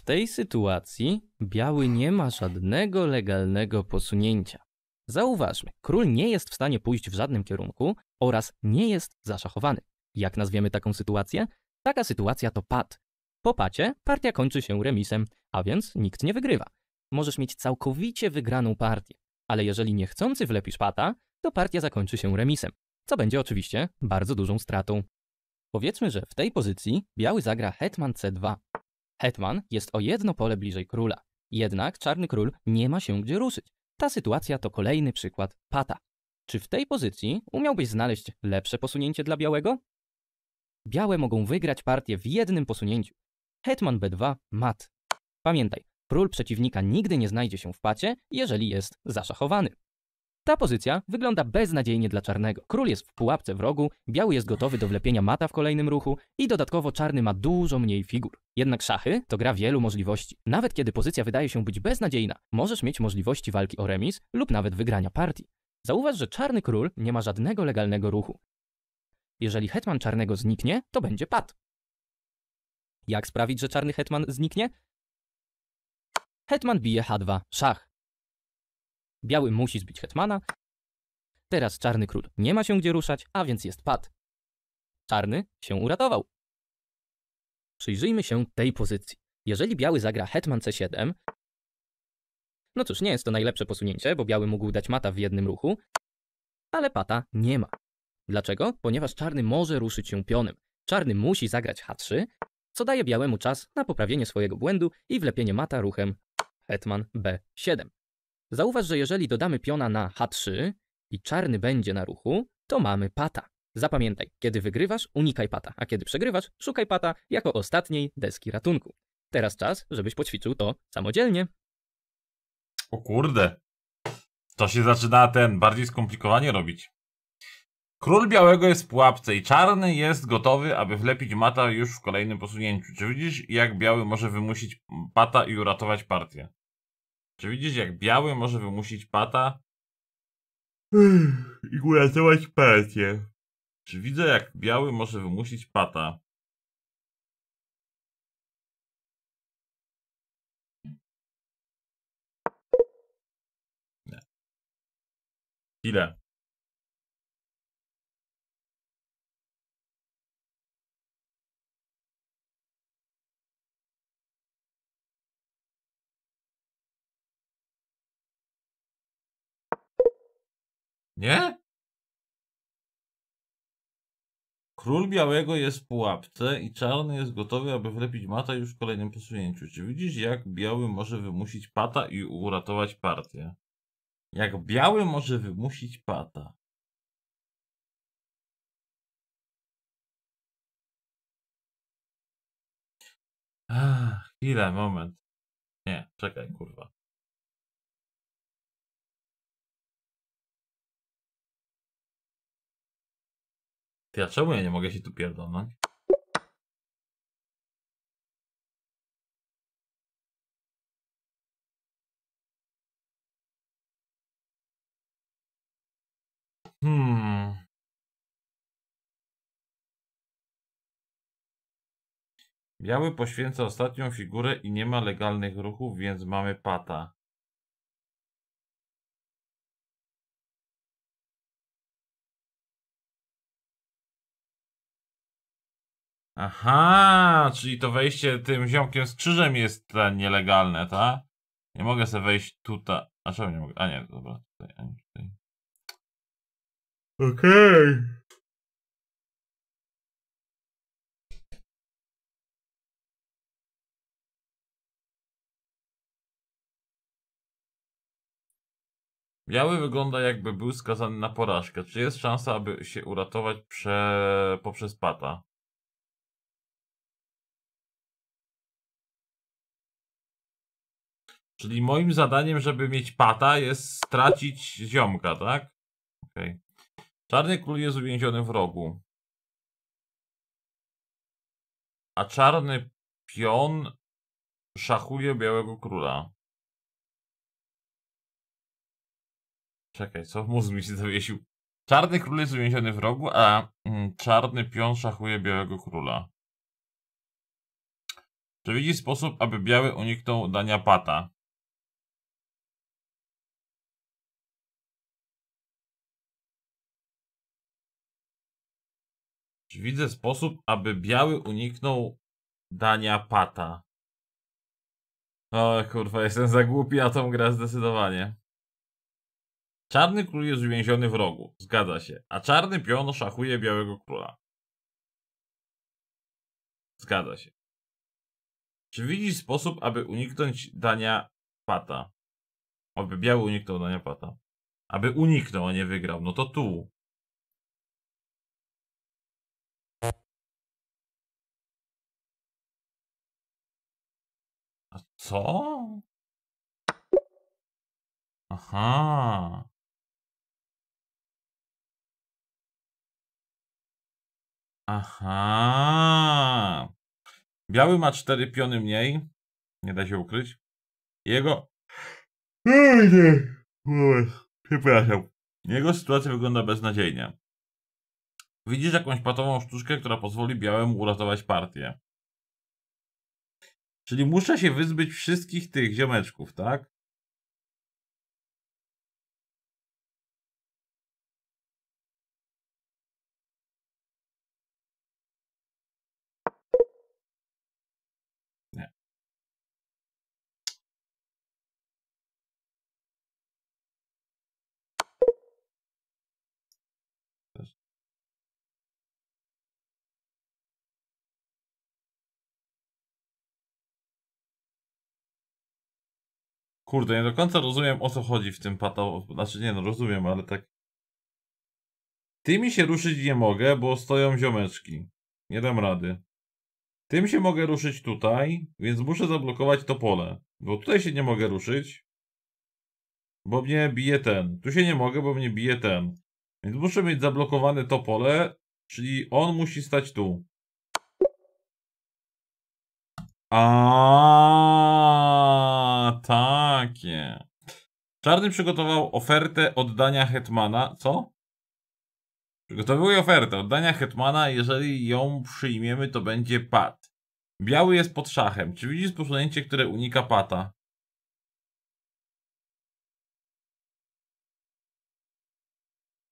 W tej sytuacji biały nie ma żadnego legalnego posunięcia. Zauważmy, król nie jest w stanie pójść w żadnym kierunku oraz nie jest zaszachowany. Jak nazwiemy taką sytuację? Taka sytuacja to pad. Po pacie partia kończy się remisem, a więc nikt nie wygrywa. Możesz mieć całkowicie wygraną partię, ale jeżeli niechcący wlepisz pata, to partia zakończy się remisem, co będzie oczywiście bardzo dużą stratą. Powiedzmy, że w tej pozycji biały zagra hetman c2, Hetman jest o jedno pole bliżej króla. Jednak czarny król nie ma się gdzie ruszyć. Ta sytuacja to kolejny przykład pata. Czy w tej pozycji umiałbyś znaleźć lepsze posunięcie dla białego? Białe mogą wygrać partię w jednym posunięciu. Hetman B2, mat. Pamiętaj, król przeciwnika nigdy nie znajdzie się w pacie, jeżeli jest zaszachowany. Ta pozycja wygląda beznadziejnie dla czarnego. Król jest w pułapce w rogu, biały jest gotowy do wlepienia mata w kolejnym ruchu i dodatkowo czarny ma dużo mniej figur. Jednak szachy to gra wielu możliwości. Nawet kiedy pozycja wydaje się być beznadziejna, możesz mieć możliwości walki o remis lub nawet wygrania partii. Zauważ, że czarny król nie ma żadnego legalnego ruchu. Jeżeli hetman czarnego zniknie, to będzie pad. Jak sprawić, że czarny hetman zniknie? Hetman bije H2, szach. Biały musi zbić hetmana. Teraz czarny król nie ma się gdzie ruszać, a więc jest pad. Czarny się uratował. Przyjrzyjmy się tej pozycji. Jeżeli biały zagra hetman c7, no cóż, nie jest to najlepsze posunięcie, bo biały mógł dać mata w jednym ruchu, ale pata nie ma. Dlaczego? Ponieważ czarny może ruszyć się pionem. Czarny musi zagrać h3, co daje białemu czas na poprawienie swojego błędu i wlepienie mata ruchem hetman b7. Zauważ, że jeżeli dodamy piona na H3 i czarny będzie na ruchu, to mamy pata. Zapamiętaj, kiedy wygrywasz, unikaj pata, a kiedy przegrywasz, szukaj pata jako ostatniej deski ratunku. Teraz czas, żebyś poćwiczył to samodzielnie. O kurde. To się zaczyna ten bardziej skomplikowanie robić. Król białego jest w pułapce i czarny jest gotowy, aby wlepić mata już w kolejnym posunięciu. Czy widzisz, jak biały może wymusić pata i uratować partię? Czy widzisz, jak biały może wymusić pata i uratować partię? Czy widzę, jak biały może wymusić pata? Nie. Ile? Nie? Król białego jest w pułapce i czarny jest gotowy, aby wlepić mata już w kolejnym posunięciu. Czy widzisz, jak biały może wymusić pata i uratować partię? Jak biały może wymusić pata? Ach, chwilę, moment. Nie, czekaj, kurwa. Ty, czemu ja nie mogę się tu pierdolnąć? Hmm. Biały poświęca ostatnią figurę i nie ma legalnych ruchów, więc mamy pata. Aha, czyli to wejście tym ziomkiem z krzyżem jest nielegalne, tak? Nie mogę sobie wejść tutaj. A czemu nie mogę? A nie, dobra, tutaj, ani tutaj. Okej. Okay. Biały wygląda jakby był skazany na porażkę. Czy jest szansa, aby się uratować prze... poprzez pata? Czyli moim zadaniem, żeby mieć pata, jest stracić ziomka, tak? Okej. Okay. Czarny król jest uwięziony w rogu. A czarny pion szachuje białego króla. Czekaj, co? Mózg mi się zawiesił. Czarny król jest uwięziony w rogu, a mm, czarny pion szachuje białego króla. Czy widzi sposób, aby biały uniknął dania pata? Czy widzę sposób, aby biały uniknął dania pata? O kurwa, jestem za głupi a tą gra zdecydowanie. Czarny król jest uwięziony w rogu, zgadza się, a czarny pion szachuje białego króla. Zgadza się. Czy widzisz sposób, aby uniknąć dania pata? Aby biały uniknął dania pata. Aby uniknął, a nie wygrał. No to tu. Co? Aha. Aha. Biały ma cztery piony mniej. Nie da się ukryć. Jego... Przepraszam. Jego sytuacja wygląda beznadziejnie. Widzisz jakąś patową sztuczkę, która pozwoli białemu uratować partię. Czyli muszę się wyzbyć wszystkich tych ziomeczków, tak? Kurde, nie do końca rozumiem o co chodzi w tym patał. Znaczy nie no, rozumiem, ale tak. Tymi się ruszyć nie mogę, bo stoją ziomeczki. Nie dam rady. Tym się mogę ruszyć tutaj, więc muszę zablokować to pole. Bo tutaj się nie mogę ruszyć, bo mnie bije ten. Tu się nie mogę, bo mnie bije ten. Więc muszę mieć zablokowane to pole, czyli on musi stać tu. A takie. Czarny przygotował ofertę oddania Hetmana. Co? Przygotowuje ofertę oddania Hetmana, jeżeli ją przyjmiemy, to będzie pad. Biały jest pod szachem. Czy widzisz posunięcie, które unika pata?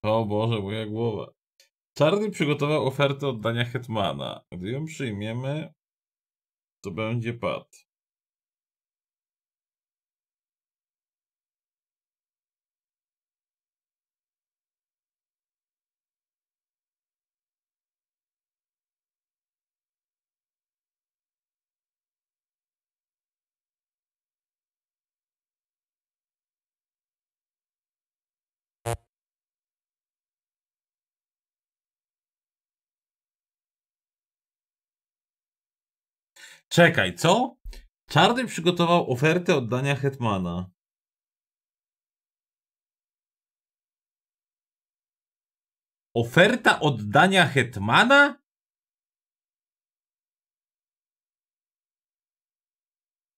O Boże, moja głowa. Czarny przygotował ofertę oddania Hetmana. Gdy ją przyjmiemy, to będzie pad. Czekaj, co? Czarny przygotował ofertę oddania Hetmana. Oferta oddania Hetmana?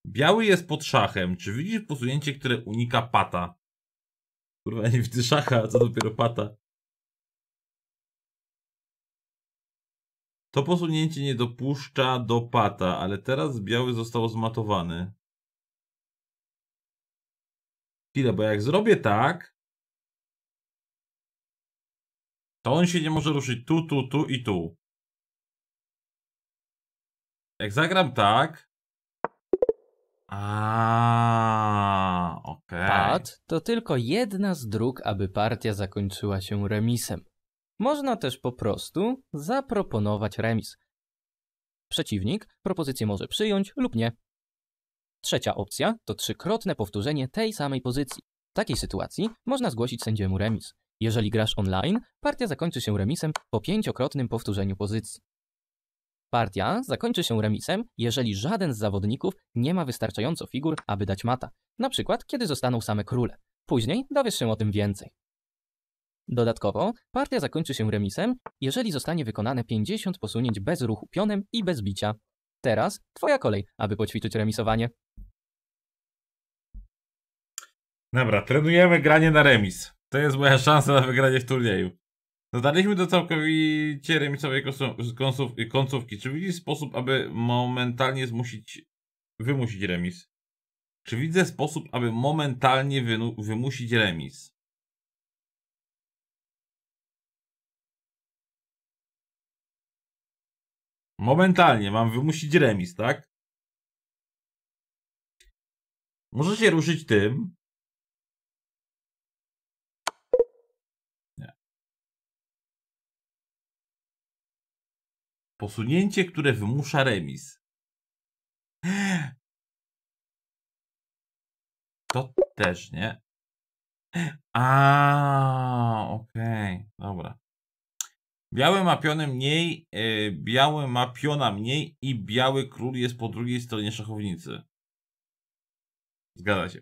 Biały jest pod szachem. Czy widzisz posunięcie, które unika pata? Kurwa, nie widzę szacha, co dopiero pata. To posunięcie nie dopuszcza do pata, ale teraz biały został zmatowany. Chwilę, bo jak zrobię tak, to on się nie może ruszyć tu, tu, tu i tu. Jak zagram tak... A, okej. Okay. to tylko jedna z dróg, aby partia zakończyła się remisem. Można też po prostu zaproponować remis. Przeciwnik propozycję może przyjąć lub nie. Trzecia opcja to trzykrotne powtórzenie tej samej pozycji. W takiej sytuacji można zgłosić sędziemu remis. Jeżeli grasz online, partia zakończy się remisem po pięciokrotnym powtórzeniu pozycji. Partia zakończy się remisem, jeżeli żaden z zawodników nie ma wystarczająco figur, aby dać mata, na przykład kiedy zostaną same króle. Później dowiesz się o tym więcej. Dodatkowo partia zakończy się remisem, jeżeli zostanie wykonane 50 posunięć bez ruchu pionem i bez bicia. Teraz twoja kolej, aby poćwiczyć remisowanie. Dobra, trenujemy granie na remis. To jest moja szansa na wygranie w turnieju. Zadaliśmy do całkowicie remisowej końców, końcówki. Czy widzisz sposób, aby momentalnie zmusić, wymusić remis? Czy widzę sposób, aby momentalnie wymusić remis? Momentalnie mam wymusić remis, tak? Możecie ruszyć tym. Nie. Posunięcie, które wymusza remis. To też nie. A, okej, okay. dobra. Białe ma pionę mniej, e, białe ma piona mniej i biały król jest po drugiej stronie szachownicy. Zgadza się.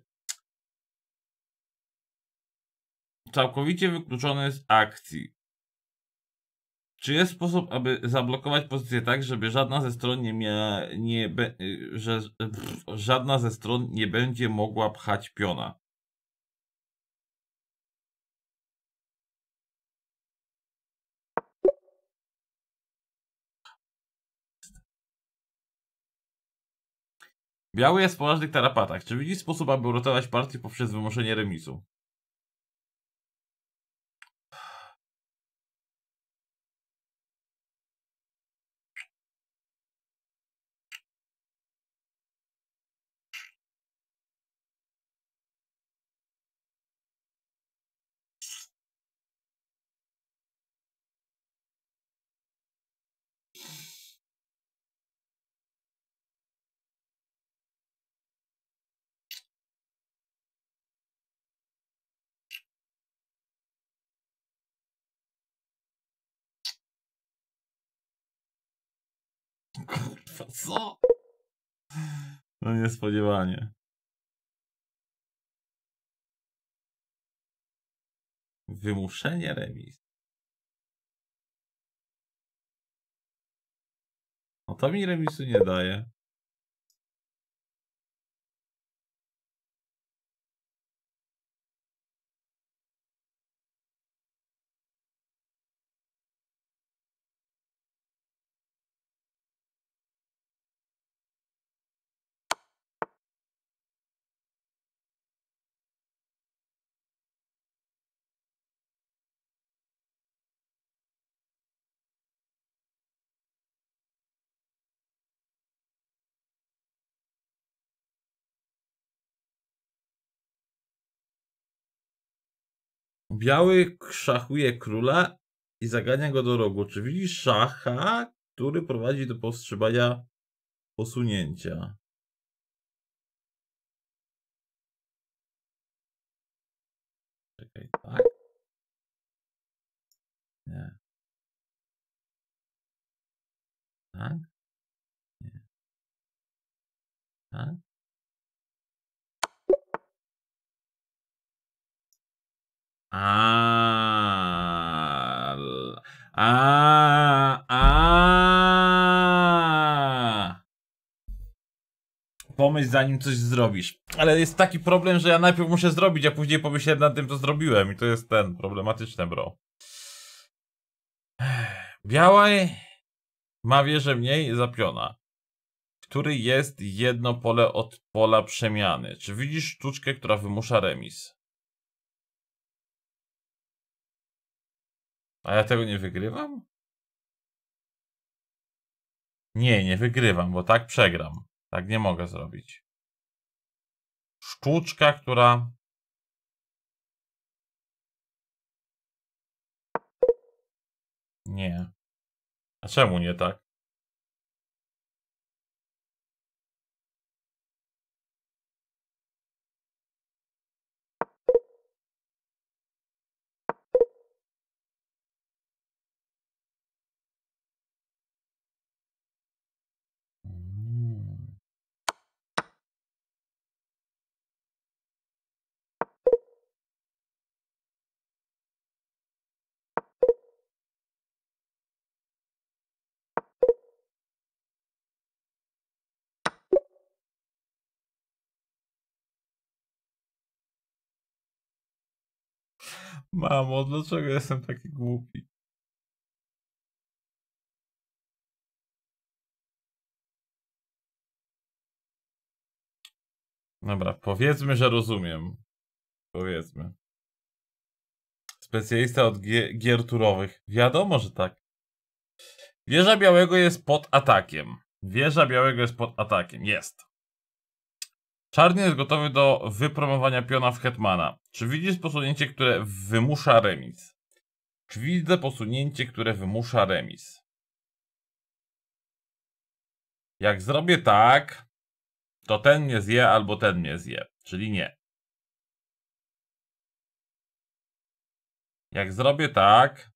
Całkowicie wykluczony z akcji. Czy jest sposób, aby zablokować pozycję tak, żeby żadna ze stron nie, mia, nie be, y, że, pff, żadna ze stron nie będzie mogła pchać piona? Biały jest w poważnych tarapatach. Czy widzi sposób, aby uratować partię poprzez wymuszenie remisu? Co? No niespodziewanie. Wymuszenie remis. No to mi remisu nie daje. Biały szachuje króla i zagania go do rogu. Czy widzisz szacha, który prowadzi do powstrzymania posunięcia? Czekaj, tak? Nie. Tak? Nie. Tak? A, a, a. Pomyśl zanim coś zrobisz. Ale jest taki problem, że ja najpierw muszę zrobić, a później pomyślę nad tym, co zrobiłem. I to jest ten, problematyczne, bro. Białaj ma wieżę mniej zapiona, który jest jedno pole od pola przemiany. Czy widzisz sztuczkę, która wymusza remis? A ja tego nie wygrywam? Nie, nie wygrywam, bo tak przegram. Tak nie mogę zrobić. Sztuczka, która... Nie. A czemu nie tak? Mamo, dlaczego jestem taki głupi? Dobra, powiedzmy, że rozumiem. Powiedzmy. Specjalista od gier turowych. Wiadomo, że tak. Wieża Białego jest pod atakiem. Wieża Białego jest pod atakiem. Jest. Czarny jest gotowy do wypromowania piona w Hetmana. Czy widzisz posunięcie, które wymusza remis? Czy widzę posunięcie, które wymusza remis? Jak zrobię tak, to ten mnie zje albo ten mnie zje, czyli nie. Jak zrobię tak,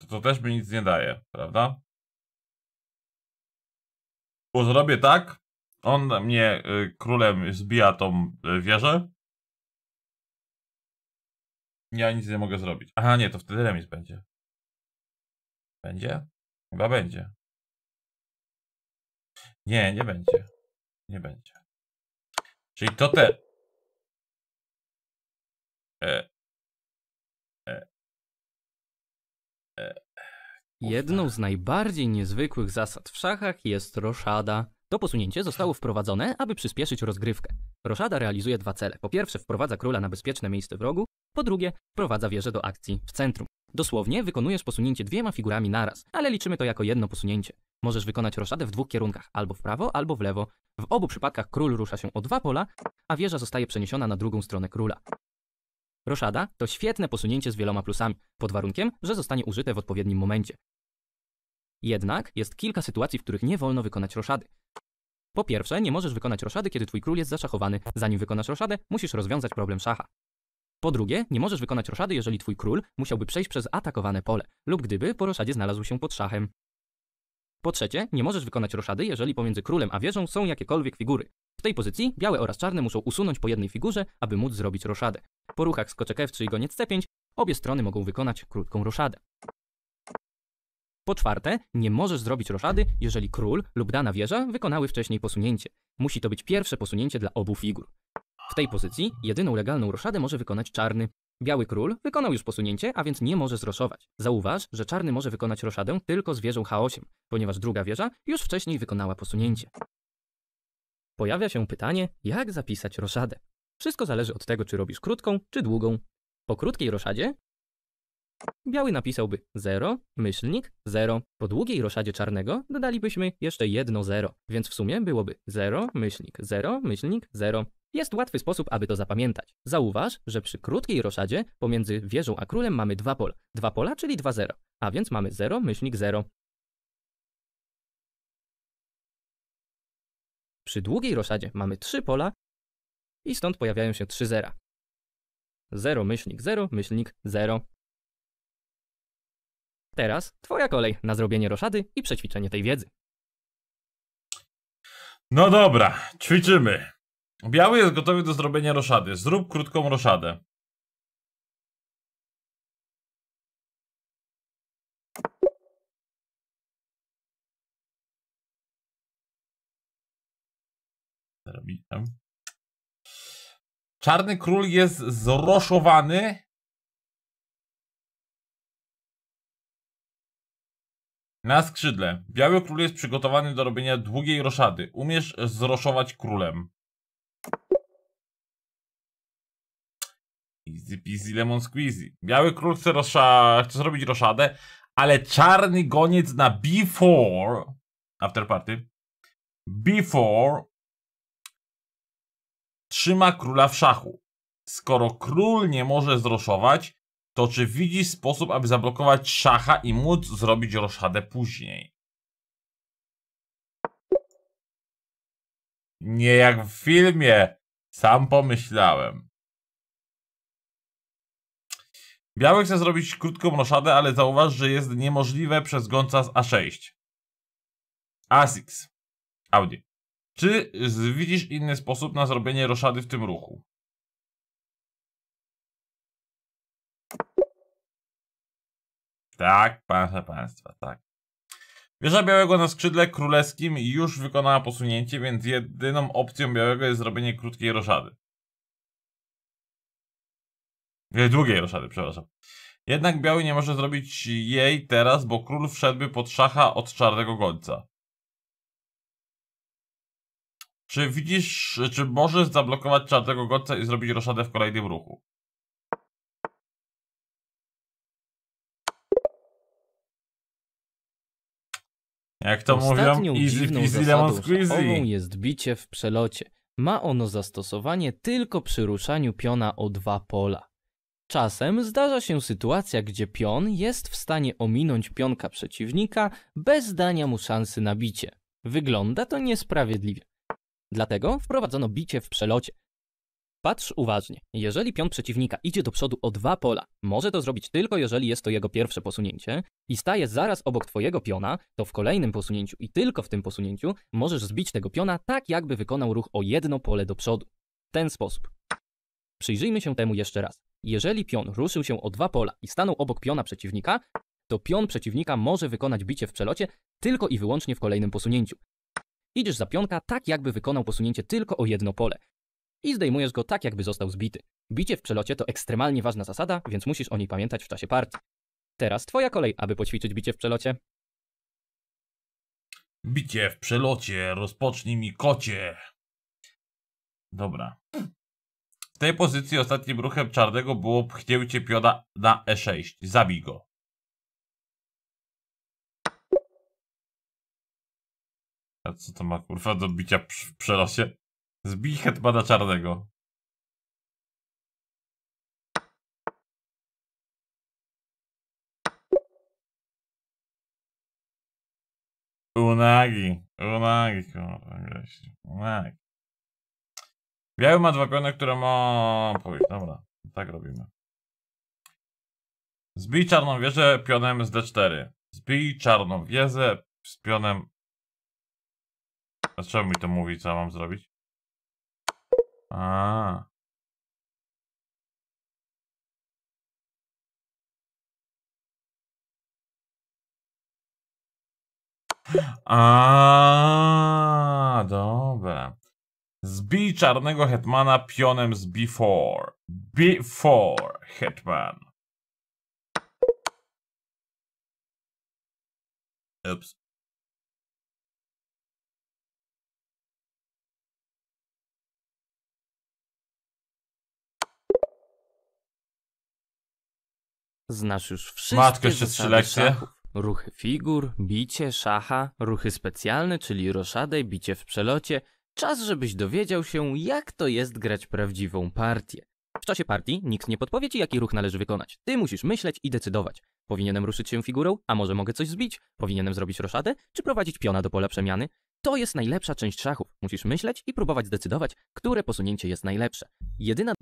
to to też mi nic nie daje, prawda? Bo zrobię tak, on mnie y, królem zbija tą y, wieżę. Ja nic nie mogę zrobić. Aha, nie, to wtedy remis będzie. Będzie? Chyba będzie. Nie, nie będzie. Nie będzie. Czyli to te... E, Jedną tak. z najbardziej niezwykłych zasad w szachach jest roszada. To posunięcie zostało wprowadzone, aby przyspieszyć rozgrywkę. Roszada realizuje dwa cele. Po pierwsze, wprowadza króla na bezpieczne miejsce wrogu, po drugie, wprowadza wieżę do akcji w centrum. Dosłownie wykonujesz posunięcie dwiema figurami naraz, ale liczymy to jako jedno posunięcie. Możesz wykonać roszadę w dwóch kierunkach, albo w prawo, albo w lewo. W obu przypadkach król rusza się o dwa pola, a wieża zostaje przeniesiona na drugą stronę króla. Roszada to świetne posunięcie z wieloma plusami, pod warunkiem, że zostanie użyte w odpowiednim momencie. Jednak jest kilka sytuacji, w których nie wolno wykonać roszady. Po pierwsze, nie możesz wykonać roszady, kiedy twój król jest zaszachowany. Zanim wykonasz roszadę, musisz rozwiązać problem szacha. Po drugie, nie możesz wykonać roszady, jeżeli twój król musiałby przejść przez atakowane pole lub gdyby po roszadzie znalazł się pod szachem. Po trzecie, nie możesz wykonać roszady, jeżeli pomiędzy królem a wieżą są jakiekolwiek figury. W tej pozycji białe oraz czarne muszą usunąć po jednej figurze, aby móc zrobić roszadę. Po ruchach skoczek F3 i goniec C5 obie strony mogą wykonać krótką roszadę. Po czwarte, nie możesz zrobić roszady, jeżeli król lub dana wieża wykonały wcześniej posunięcie. Musi to być pierwsze posunięcie dla obu figur. W tej pozycji jedyną legalną roszadę może wykonać czarny. Biały król wykonał już posunięcie, a więc nie może zroszować. Zauważ, że czarny może wykonać roszadę tylko z wieżą H8, ponieważ druga wieża już wcześniej wykonała posunięcie. Pojawia się pytanie, jak zapisać roszadę. Wszystko zależy od tego, czy robisz krótką, czy długą. Po krótkiej roszadzie biały napisałby 0, myślnik 0. Po długiej roszadzie czarnego dodalibyśmy jeszcze jedno 0, więc w sumie byłoby 0, myślnik 0, myślnik 0. Jest łatwy sposób, aby to zapamiętać. Zauważ, że przy krótkiej roszadzie pomiędzy wieżą a królem mamy dwa pola. Dwa pola, czyli dwa 0, a więc mamy 0, myślnik 0. Przy długiej roszadzie mamy trzy pola i stąd pojawiają się trzy zera. 0 myślnik 0 myślnik 0. Teraz twoja kolej na zrobienie roszady i przećwiczenie tej wiedzy. No dobra, ćwiczymy. Biały jest gotowy do zrobienia roszady. Zrób krótką roszadę. robi. Tam. Czarny król jest zroszowany. Na skrzydle. Biały król jest przygotowany do robienia długiej roszady. Umiesz zroszować królem. Easy peasy lemon squeezy. Biały król chce, rosza... chce zrobić roszadę, ale czarny goniec na B4 after party before trzyma króla w szachu. Skoro król nie może zroszować, to czy widzi sposób, aby zablokować szacha i móc zrobić roszadę później? Nie jak w filmie. Sam pomyślałem. Biały chce zrobić krótką roszadę, ale zauważ, że jest niemożliwe przez Gonca z A6. ASICS. Audi. Czy widzisz inny sposób na zrobienie roszady w tym ruchu? Tak, proszę Państwa, tak. Wieża białego na skrzydle królewskim już wykonała posunięcie, więc jedyną opcją białego jest zrobienie krótkiej roszady. E, długiej roszady, przepraszam. Jednak biały nie może zrobić jej teraz, bo król wszedłby pod szacha od czarnego gońca. Czy widzisz, czy możesz zablokować czarnego godca i zrobić roszadę w kolejnym ruchu? Jak to mówią, easy peasy lemon squeezy. jest bicie w przelocie. Ma ono zastosowanie tylko przy ruszaniu piona o dwa pola. Czasem zdarza się sytuacja, gdzie pion jest w stanie ominąć pionka przeciwnika bez dania mu szansy na bicie. Wygląda to niesprawiedliwie. Dlatego wprowadzono bicie w przelocie. Patrz uważnie. Jeżeli pion przeciwnika idzie do przodu o dwa pola, może to zrobić tylko jeżeli jest to jego pierwsze posunięcie i staje zaraz obok twojego piona, to w kolejnym posunięciu i tylko w tym posunięciu możesz zbić tego piona tak jakby wykonał ruch o jedno pole do przodu. W ten sposób. Przyjrzyjmy się temu jeszcze raz. Jeżeli pion ruszył się o dwa pola i stanął obok piona przeciwnika, to pion przeciwnika może wykonać bicie w przelocie tylko i wyłącznie w kolejnym posunięciu. Idziesz za pionka tak, jakby wykonał posunięcie tylko o jedno pole. I zdejmujesz go tak, jakby został zbity. Bicie w przelocie to ekstremalnie ważna zasada, więc musisz o niej pamiętać w czasie partii. Teraz twoja kolej, aby poćwiczyć bicie w przelocie. Bicie w przelocie, rozpocznij mi kocie. Dobra. W tej pozycji ostatnim ruchem czarnego było pchnięcie pioda na E6. Zabij go. A co to ma kurwa do bicia w przelosie? Zbij hetmana czarnego. Unagi. Unagi, kurwa, Unagi. Biały ma dwa piony, które ma powiedz Dobra, tak robimy. Zbij czarną wieżę pionem z D4. Zbij czarną wieżę z pionem a trzeba mi to mówić, co mam zrobić? A. A, dobra. Zbij czarnego hetmana pionem z before. Before hetman. Ups. Znasz już wszystkie Matko, jeszcze trzy lekcje. Ruchy figur, bicie, szacha, ruchy specjalne, czyli roszadę, bicie w przelocie. Czas, żebyś dowiedział się, jak to jest grać prawdziwą partię. W czasie partii nikt nie podpowie ci, jaki ruch należy wykonać. Ty musisz myśleć i decydować. Powinienem ruszyć się figurą, a może mogę coś zbić? Powinienem zrobić roszadę, czy prowadzić piona do pola przemiany? To jest najlepsza część szachów. Musisz myśleć i próbować zdecydować, które posunięcie jest najlepsze. Jedyna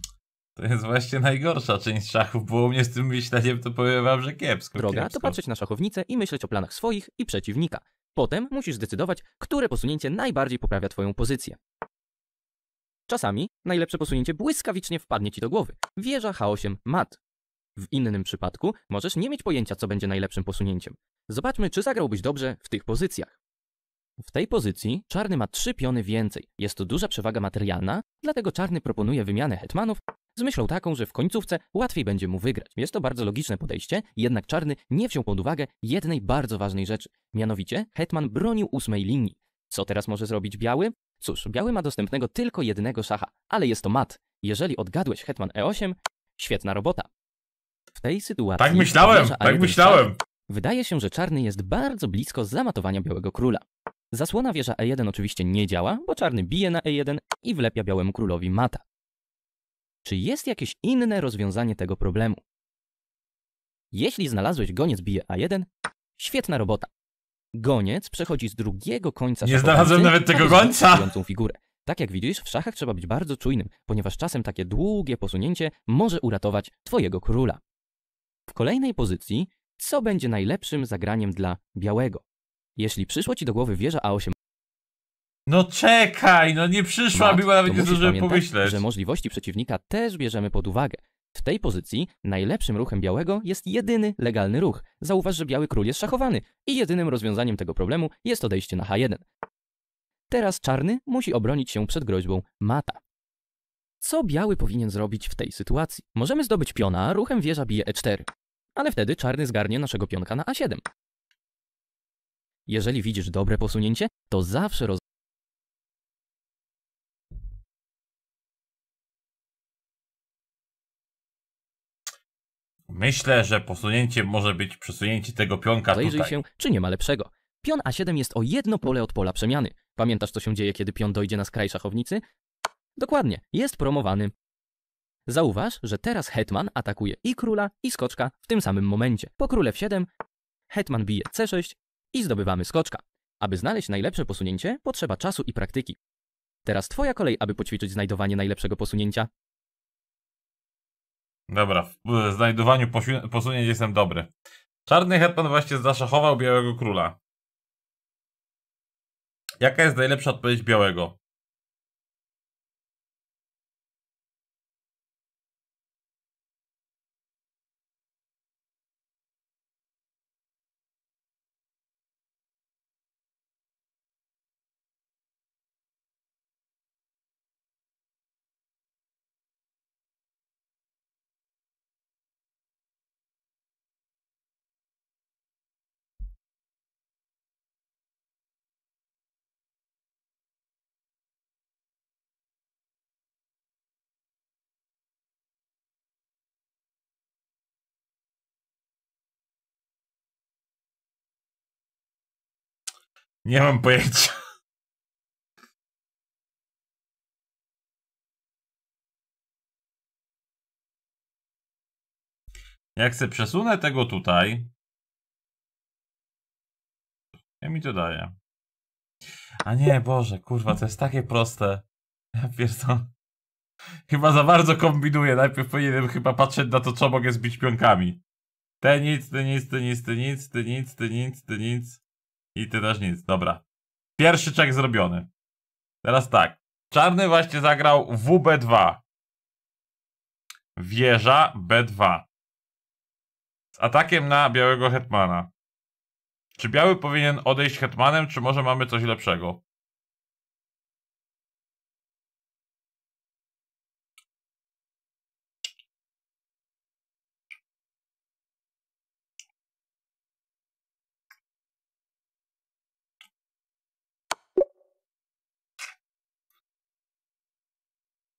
to jest właśnie najgorsza część szachów, bo u mnie z tym myśleniem to powiem wam, że kiepsko. Droga kiepsko. to patrzeć na szachownicę i myśleć o planach swoich i przeciwnika. Potem musisz zdecydować, które posunięcie najbardziej poprawia twoją pozycję. Czasami najlepsze posunięcie błyskawicznie wpadnie ci do głowy. Wieża H8 mat. W innym przypadku możesz nie mieć pojęcia, co będzie najlepszym posunięciem. Zobaczmy, czy zagrałbyś dobrze w tych pozycjach. W tej pozycji czarny ma trzy piony więcej. Jest to duża przewaga materialna, dlatego czarny proponuje wymianę hetmanów z myślą taką, że w końcówce łatwiej będzie mu wygrać. Jest to bardzo logiczne podejście, jednak Czarny nie wziął pod uwagę jednej bardzo ważnej rzeczy. Mianowicie Hetman bronił ósmej linii. Co teraz może zrobić Biały? Cóż, Biały ma dostępnego tylko jednego szacha, ale jest to mat. Jeżeli odgadłeś Hetman E8, świetna robota. W tej sytuacji... Tak myślałem, tak myślałem. Wydaje się, że czarny jest bardzo blisko zamatowania białego króla. Zasłona wieża E1 oczywiście nie działa, bo czarny bije na E1 i wlepia białemu królowi mata. Czy jest jakieś inne rozwiązanie tego problemu? Jeśli znalazłeś goniec bije A1, świetna robota. Goniec przechodzi z drugiego końca Nie znalazłem nawet tego końca! figurę. Tak jak widzisz, w szachach trzeba być bardzo czujnym, ponieważ czasem takie długie posunięcie może uratować twojego króla. W kolejnej pozycji, co będzie najlepszym zagraniem dla białego? Jeśli przyszło ci do głowy wieża A8, no czekaj, no nie przyszła była mi, nawet nie zdążyłem pomyśleć. że możliwości przeciwnika też bierzemy pod uwagę. W tej pozycji najlepszym ruchem białego jest jedyny legalny ruch. Zauważ, że biały król jest szachowany i jedynym rozwiązaniem tego problemu jest odejście na H1. Teraz czarny musi obronić się przed groźbą mata. Co biały powinien zrobić w tej sytuacji? Możemy zdobyć piona, ruchem wieża bije E4, ale wtedy czarny zgarnie naszego pionka na A7. Jeżeli widzisz dobre posunięcie, to zawsze roz Myślę, że posunięcie może być przesunięcie tego pionka Zajrzyj tutaj. się, czy nie ma lepszego. Pion A7 jest o jedno pole od pola przemiany. Pamiętasz, co się dzieje, kiedy pion dojdzie na skraj szachownicy? Dokładnie, jest promowany. Zauważ, że teraz hetman atakuje i króla, i skoczka w tym samym momencie. Po króle w 7 hetman bije c6 i zdobywamy skoczka. Aby znaleźć najlepsze posunięcie, potrzeba czasu i praktyki. Teraz twoja kolej, aby poćwiczyć znajdowanie najlepszego posunięcia. Dobra, w znajdowaniu posunięć jestem dobry. Czarny hetman właśnie zaszachował Białego Króla. Jaka jest najlepsza odpowiedź Białego? Nie mam pojęcia. Jak se przesunę tego tutaj, ja mi to daje. A nie, Boże, kurwa, to jest takie proste. Ja pierdolę. Chyba za bardzo kombinuję. Najpierw powinienem chyba patrzeć na to, co mogę zbić pionkami. Te nic, ty nic, ty nic, ty nic, ty nic, ty nic, Ty nic. I ty też nic, dobra. Pierwszy czek zrobiony. Teraz tak. Czarny właśnie zagrał WB2. Wieża B2. Z atakiem na białego hetmana. Czy biały powinien odejść hetmanem, czy może mamy coś lepszego?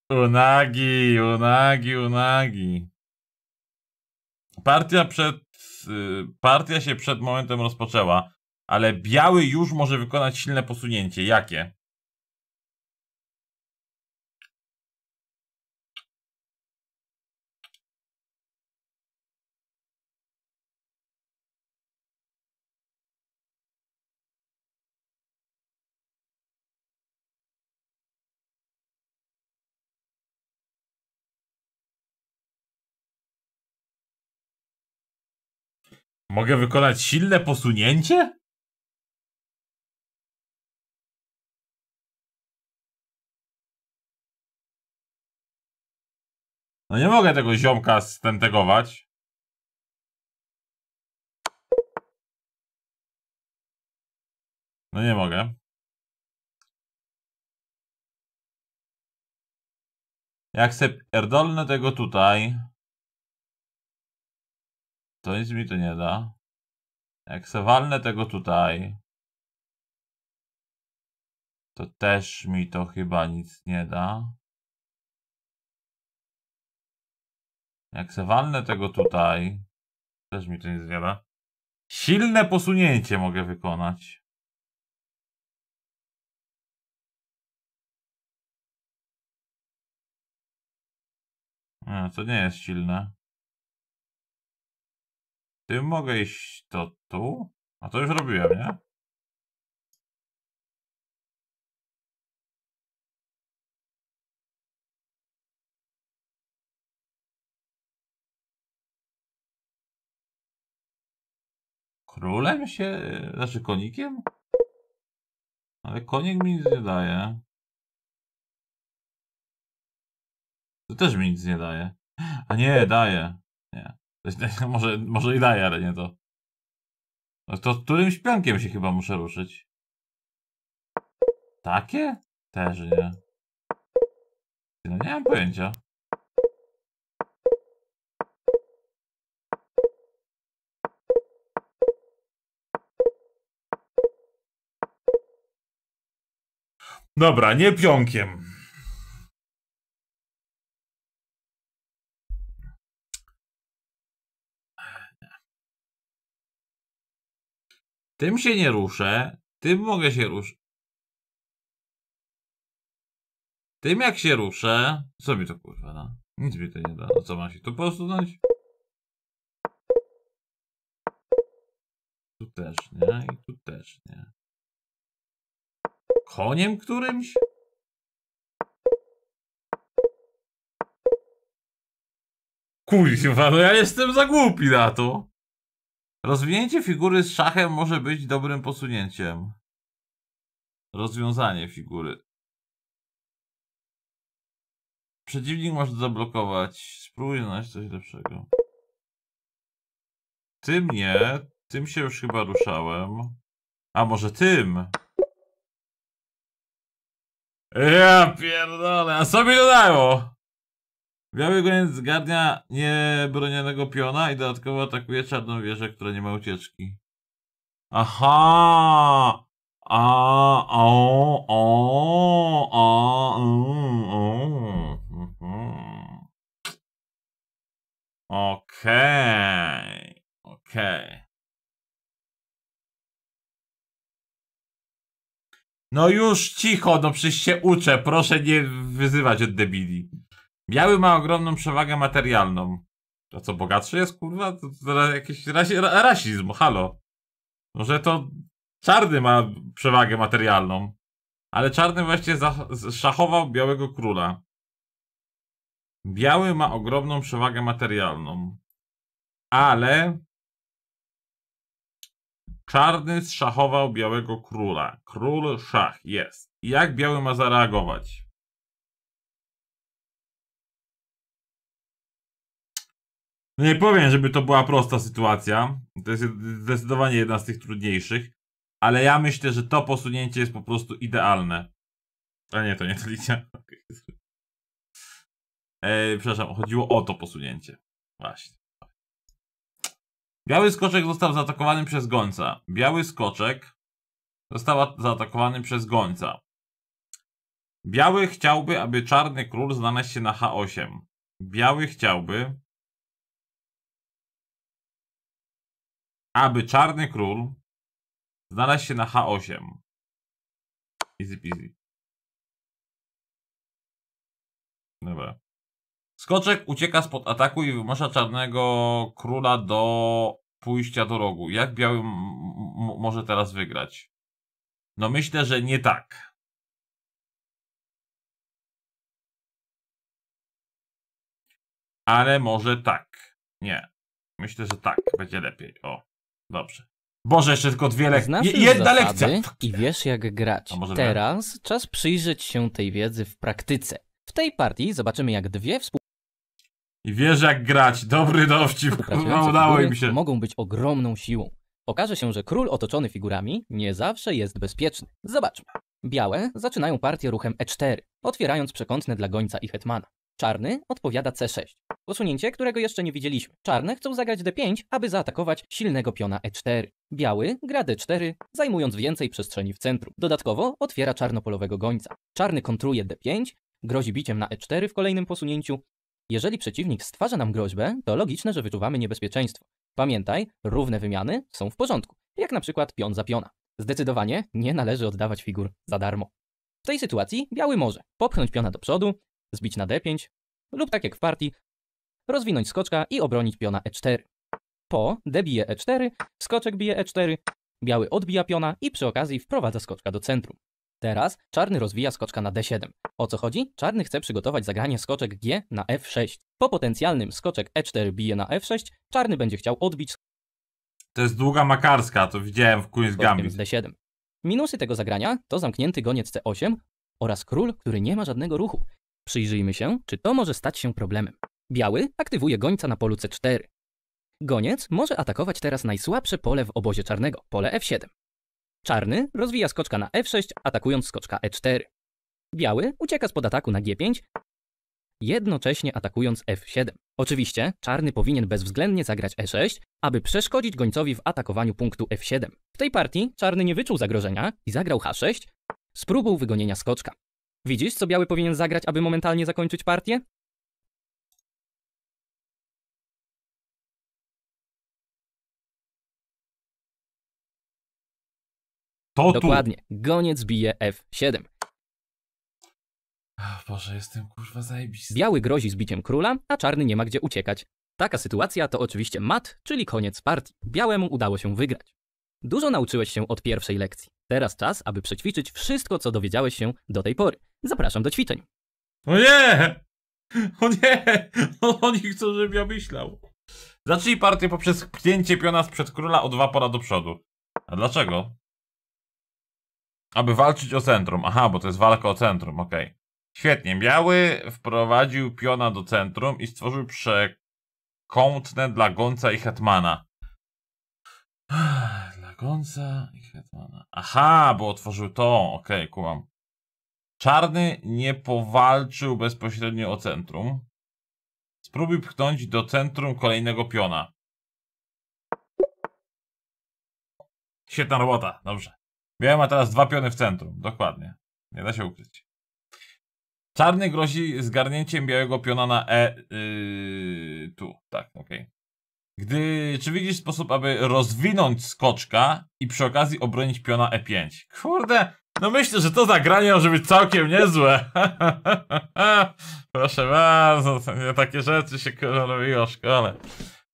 Unagi, unagi, unagi. Partia przed. Y, partia się przed momentem rozpoczęła, ale biały już może wykonać silne posunięcie. Jakie? Mogę wykonać silne posunięcie? No nie mogę tego ziomka stentegować. No nie mogę. Jak se pierdolne tego tutaj... To nic mi to nie da. Jak se tego tutaj, to też mi to chyba nic nie da. Jak se tego tutaj, też mi to nic nie da. Silne posunięcie mogę wykonać. No to nie jest silne. Ty mogę iść to tu? A to już robiłem, nie? Królem się... Znaczy konikiem? Ale konik mi nic nie daje. To też mi nic nie daje. A nie, daje. Nie. Tak, może, może i daje, ale nie to. No to którymś pionkiem się chyba muszę ruszyć. Takie? Też nie. No nie mam pojęcia. Dobra, nie pionkiem. Tym się nie ruszę, tym mogę się ruszyć. Tym jak się ruszę, co mi to kurwa da? No? Nic mi to nie da. No co ma się tu posunąć? Tu też nie i tu też nie. Koniem którymś? Kurwa, no ja jestem za głupi na to. Rozwinięcie figury z szachem może być dobrym posunięciem. Rozwiązanie figury. Przeciwnik może zablokować. Spróbuj znaleźć coś lepszego. Tym nie. Tym się już chyba ruszałem. A może tym? Ja pierdolę, a co mi dodało? Biały gołębie zgarnia niebronionego piona i dodatkowo atakuje czarną wieżę, która nie ma ucieczki. Aha! A, o, o, a, mm, o, Okej, okej. No już cicho, no przecież się uczę, proszę nie wyzywać od debili. Biały ma ogromną przewagę materialną. A co, bogatszy jest, kurwa? To, to jakiś rasizm, halo. Może to czarny ma przewagę materialną. Ale czarny właśnie szachował białego króla. Biały ma ogromną przewagę materialną. Ale czarny zszachował białego króla. Król szach jest. Jak biały ma zareagować? No nie powiem, żeby to była prosta sytuacja. To jest zdecydowanie jedna z tych trudniejszych. Ale ja myślę, że to posunięcie jest po prostu idealne. A nie, to nie to linia. Ej, przepraszam, chodziło o to posunięcie. Właśnie. Biały skoczek został zaatakowany przez gońca. Biały skoczek został zaatakowany przez gońca. Biały chciałby, aby czarny król znalazł się na H8. Biały chciałby, aby Czarny Król znalazł się na H8. Easy peasy. Dobra. Skoczek ucieka spod ataku i wymusza Czarnego Króla do pójścia do rogu. Jak Biały może teraz wygrać? No myślę, że nie tak. Ale może tak. Nie. Myślę, że tak. Będzie lepiej. O. Dobrze. Boże, jeszcze tylko dwie lekcje. Je, jedna lekcja. I wiesz jak grać. Teraz wiem? czas przyjrzeć się tej wiedzy w praktyce. W tej partii zobaczymy jak dwie współ... I wiesz jak grać. Dobry dowcip. No, udało im się. Mogą być ogromną siłą. Okaże się, że król otoczony figurami nie zawsze jest bezpieczny. Zobaczmy. Białe zaczynają partię ruchem E4, otwierając przekątne dla gońca i hetmana. Czarny odpowiada C6. Posunięcie, którego jeszcze nie widzieliśmy. Czarne chcą zagrać D5, aby zaatakować silnego piona E4. Biały gra D4, zajmując więcej przestrzeni w centrum. Dodatkowo otwiera czarnopolowego gońca. Czarny kontruje D5, grozi biciem na E4 w kolejnym posunięciu. Jeżeli przeciwnik stwarza nam groźbę, to logiczne, że wyczuwamy niebezpieczeństwo. Pamiętaj, równe wymiany są w porządku, jak na przykład pion za piona. Zdecydowanie nie należy oddawać figur za darmo. W tej sytuacji biały może popchnąć piona do przodu, zbić na d5 lub tak jak w partii, rozwinąć skoczka i obronić piona e4. Po d bije e4, skoczek bije e4, biały odbija piona i przy okazji wprowadza skoczka do centrum. Teraz czarny rozwija skoczka na d7. O co chodzi? Czarny chce przygotować zagranie skoczek g na f6. Po potencjalnym skoczek e4 bije na f6, czarny będzie chciał odbić to jest długa makarska, to widziałem w Queen's Gambit. Z D7. Minusy tego zagrania to zamknięty goniec C8 oraz król, który nie ma żadnego ruchu. Przyjrzyjmy się, czy to może stać się problemem. Biały aktywuje gońca na polu C4. Goniec może atakować teraz najsłabsze pole w obozie czarnego, pole F7. Czarny rozwija skoczka na F6, atakując skoczka E4. Biały ucieka spod ataku na G5, jednocześnie atakując F7. Oczywiście czarny powinien bezwzględnie zagrać E6, aby przeszkodzić gońcowi w atakowaniu punktu F7. W tej partii czarny nie wyczuł zagrożenia i zagrał H6 z próbą wygonienia skoczka. Widzisz, co biały powinien zagrać, aby momentalnie zakończyć partię? To Dokładnie. Goniec bije F7. Ach, Boże, jestem kurwa zajebisty. Biały grozi zbiciem króla, a czarny nie ma gdzie uciekać. Taka sytuacja to oczywiście mat, czyli koniec partii. Białemu udało się wygrać. Dużo nauczyłeś się od pierwszej lekcji. Teraz czas, aby przećwiczyć wszystko, co dowiedziałeś się do tej pory. Zapraszam do ćwiczeń. O nie! O nie! Oni chcą, żebym ja myślał. Zacznij partię poprzez pchnięcie piona sprzed króla o dwa pora do przodu. A dlaczego? Aby walczyć o centrum. Aha, bo to jest walka o centrum, okej. Okay. Świetnie. Biały wprowadził piona do centrum i stworzył przekątne dla Gonca i Hetmana. Dla Gonca i Hetmana. Aha, bo otworzył to. Okej, okay, kumam. Czarny nie powalczył bezpośrednio o centrum. Spróbuj pchnąć do centrum kolejnego piona. Świetna robota, dobrze. Biały ma teraz dwa piony w centrum, dokładnie. Nie da się ukryć. Czarny grozi zgarnięciem białego piona na E. Yy, tu, tak, ok. Gdy, czy widzisz sposób, aby rozwinąć skoczka i przy okazji obronić piona E5? Kurde, no myślę, że to zagranie może być całkiem niezłe. Proszę bardzo, takie rzeczy się robiło w szkole.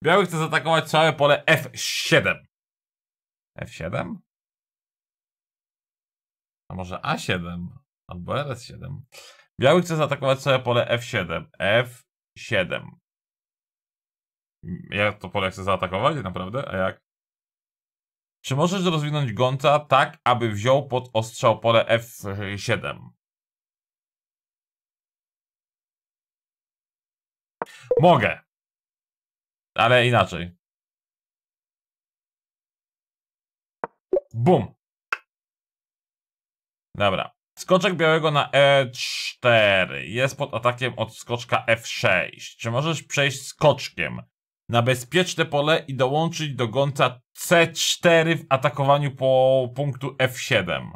Biały chce zaatakować całe pole F7. F7? A może A7? Albo RS7? Biały chce zaatakować całe pole F7. F7. Ja to pole chcę zaatakować, naprawdę? A jak? Czy możesz rozwinąć gąca tak, aby wziął pod ostrzał pole F7? Mogę. Ale inaczej. Bum. Dobra. Skoczek białego na E4 jest pod atakiem od skoczka F6. Czy możesz przejść skoczkiem? na bezpieczne pole i dołączyć do gąca C4 w atakowaniu po punktu F7.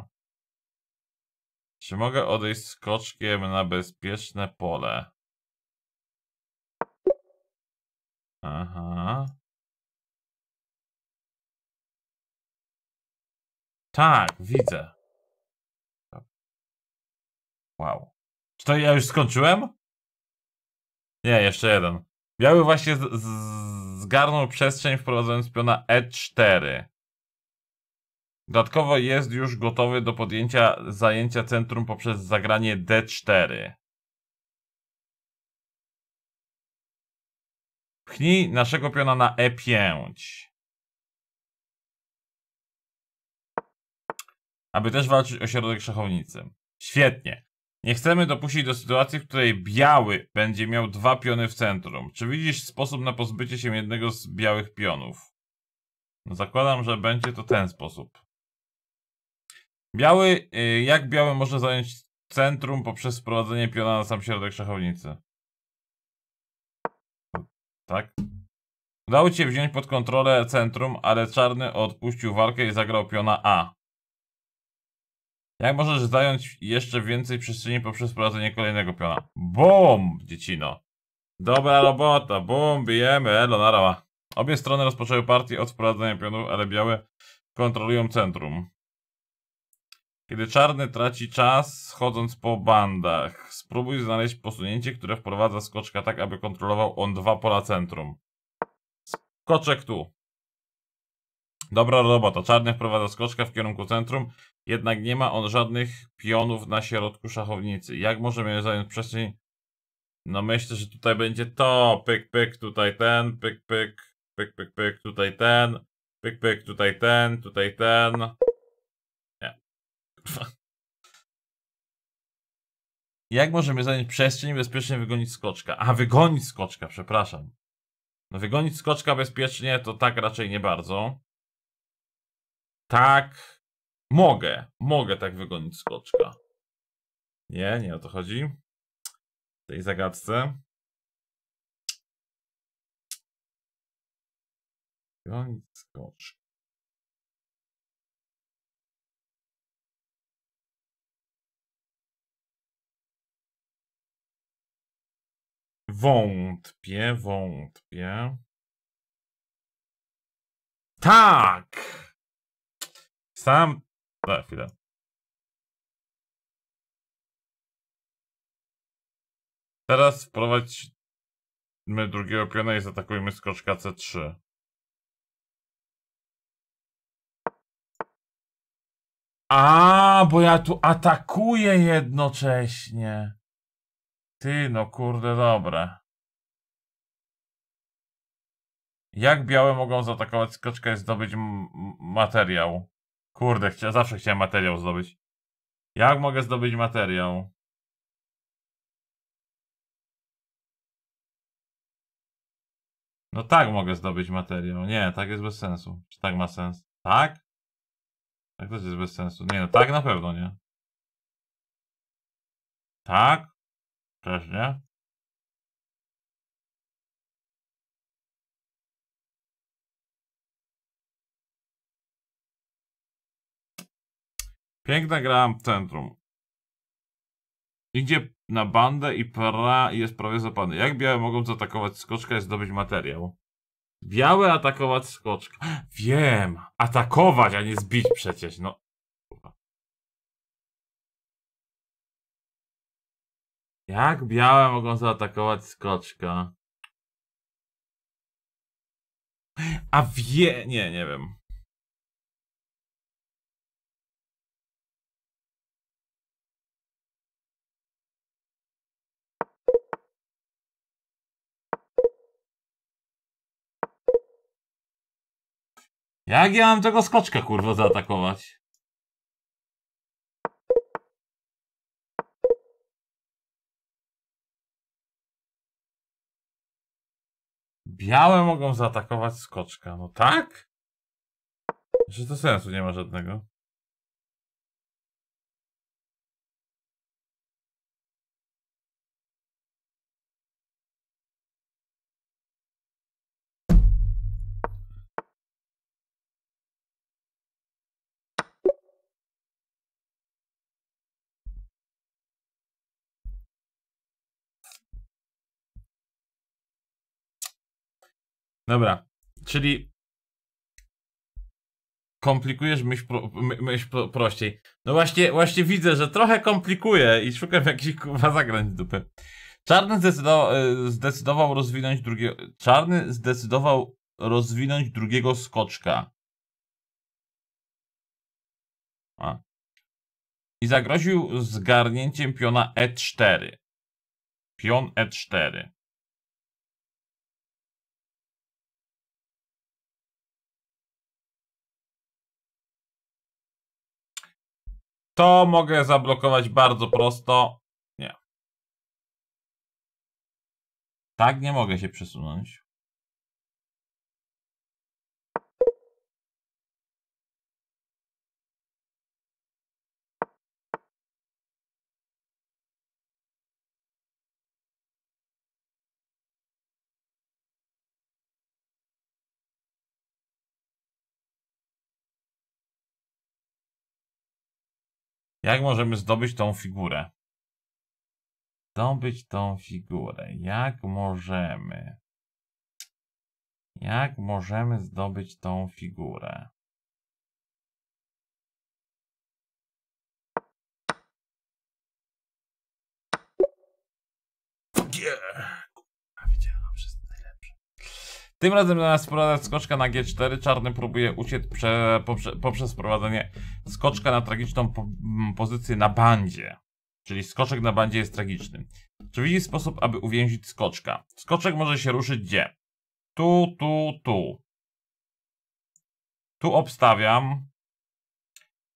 Czy mogę odejść skoczkiem na bezpieczne pole? Aha. Tak, widzę. Wow. Czy to ja już skończyłem? Nie, jeszcze jeden. Biały właśnie zgarnął przestrzeń wprowadzając piona E4. Dodatkowo jest już gotowy do podjęcia zajęcia centrum poprzez zagranie D4. Pchnij naszego piona na E5. Aby też walczyć o środek szachownicy. Świetnie. Nie chcemy dopuścić do sytuacji, w której biały będzie miał dwa piony w centrum. Czy widzisz sposób na pozbycie się jednego z białych pionów? No, zakładam, że będzie to ten sposób. Biały, y, jak biały może zająć centrum poprzez wprowadzenie piona na sam środek szachownicy? Tak? Udało ci się wziąć pod kontrolę centrum, ale czarny odpuścił walkę i zagrał piona A. Jak możesz zająć jeszcze więcej przestrzeni poprzez prowadzenie kolejnego piona? Bum, dziecino. Dobra robota, bum, bijemy, elo, narawa. Obie strony rozpoczęły partię od wprowadzenia pionu, ale białe kontrolują centrum. Kiedy czarny traci czas, chodząc po bandach, spróbuj znaleźć posunięcie, które wprowadza skoczka tak, aby kontrolował on dwa pola centrum. Skoczek tu. Dobra robota. Czarny wprowadza skoczka w kierunku centrum, jednak nie ma on żadnych pionów na środku szachownicy. Jak możemy zająć przestrzeń? No myślę, że tutaj będzie to. Pyk, pyk, tutaj ten, pyk, pyk, pyk, pyk, pyk, tutaj ten, pyk, pyk, tutaj ten, tutaj ten. Nie. Jak możemy zająć przestrzeń bezpiecznie wygonić skoczka? A, wygonić skoczka, przepraszam. No wygonić skoczka bezpiecznie to tak raczej nie bardzo tak, mogę, mogę tak wygonić skoczka. Nie, nie o to chodzi. W tej zagadce. Gonić skoczka. Wątpię, wątpię. Tak! Sam... Za chwilę. Teraz wprowadźmy drugiego piona i zaatakujmy skoczka C3. A, bo ja tu atakuję jednocześnie. Ty, no kurde, dobra. Jak białe mogą zaatakować skoczka i zdobyć materiał? Kurde, chcia, zawsze chciałem materiał zdobyć. Jak mogę zdobyć materiał? No tak mogę zdobyć materiał. Nie, tak jest bez sensu. Czy tak ma sens? Tak? Tak to jest bez sensu. Nie, no tak na pewno nie. Tak? Też nie? Piękna gra Centrum. Idzie na bandę i pra jest prawie zapany. Jak białe mogą zaatakować skoczka i zdobyć materiał? Białe atakować skoczka. Wiem! Atakować, a nie zbić przecież, no. Jak białe mogą zaatakować skoczka? A wie... Nie, nie wiem. Jak ja mam tego skoczka, kurwa, zaatakować? Białe mogą zaatakować skoczka. No tak? Że to sensu nie ma żadnego. Dobra, czyli komplikujesz myśl, pro, myśl pro, prościej. No właśnie, właśnie widzę, że trochę komplikuję i szukam jakichś kurwa zagrań dupy. Czarny zdecydował, y, zdecydował rozwinąć drugiego... Czarny zdecydował rozwinąć drugiego skoczka. A. I zagroził zgarnięciem piona E4. Pion E4. To mogę zablokować bardzo prosto. Nie. Tak nie mogę się przesunąć. Jak możemy zdobyć tą figurę? Zdobyć tą figurę. Jak możemy? Jak możemy zdobyć tą figurę? Yeah. Tym razem zamiast wprowadzać skoczka na G4, czarny próbuje uciec prze, poprze, poprzez wprowadzenie skoczka na tragiczną po, mm, pozycję na bandzie. Czyli skoczek na bandzie jest tragiczny. Czy widzi sposób, aby uwięzić skoczka? Skoczek może się ruszyć gdzie? Tu, tu, tu. Tu obstawiam.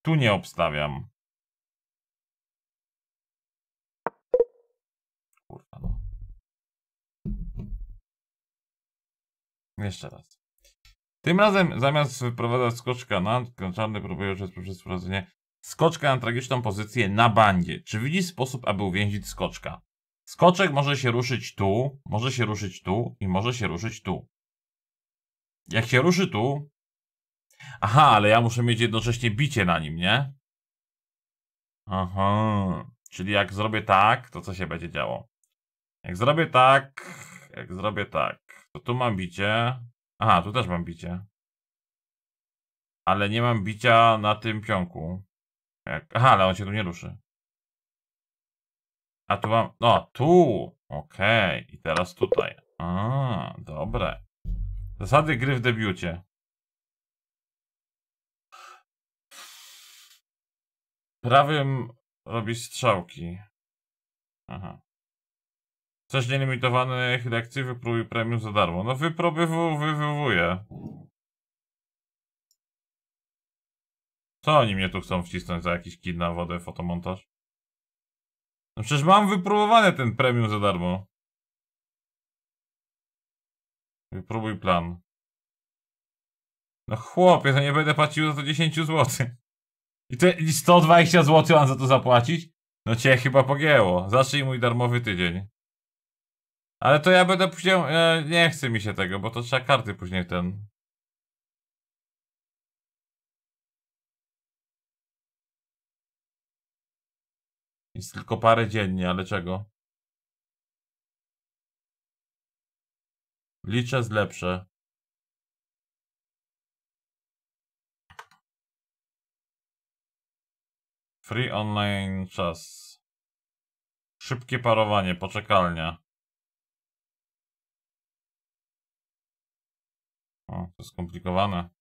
Tu nie obstawiam. Jeszcze raz. Tym razem zamiast wyprowadzać skoczka na, Czarny próbuje przez, przez wprowadzenie skoczka na tragiczną pozycję na bandzie. Czy widzi sposób, aby uwięzić skoczka? Skoczek może się ruszyć tu, może się ruszyć tu i może się ruszyć tu. Jak się ruszy tu... Aha, ale ja muszę mieć jednocześnie bicie na nim, nie? Aha, czyli jak zrobię tak, to co się będzie działo? Jak zrobię tak, jak zrobię tak, to tu mam bicie. Aha, tu też mam bicie. Ale nie mam bicia na tym pionku. Jak... Aha, ale on się tu nie ruszy. A tu mam... No, tu! Okej. Okay. I teraz tutaj. A, dobre. Zasady gry w debiucie. Prawym robisz strzałki. Aha wcześniej nielimitowanych lekcji wypróbuj premium za darmo. No wypróbowuję. Co oni mnie tu chcą wcisnąć za jakiś kit na wodę, fotomontaż? No przecież mam wypróbowany ten premium za darmo. Wypróbuj plan. No chłopie, to nie będę płacił za to 10 zł. I te 120 zł mam za to zapłacić? No cię chyba pogięło. Zacznij mój darmowy tydzień. Ale to ja będę później... E, nie chce mi się tego, bo to trzeba karty później ten... Jest tylko parę dziennie, ale czego? Liczę z lepsze. Free online czas. Szybkie parowanie, poczekalnia. O, to skomplikowane.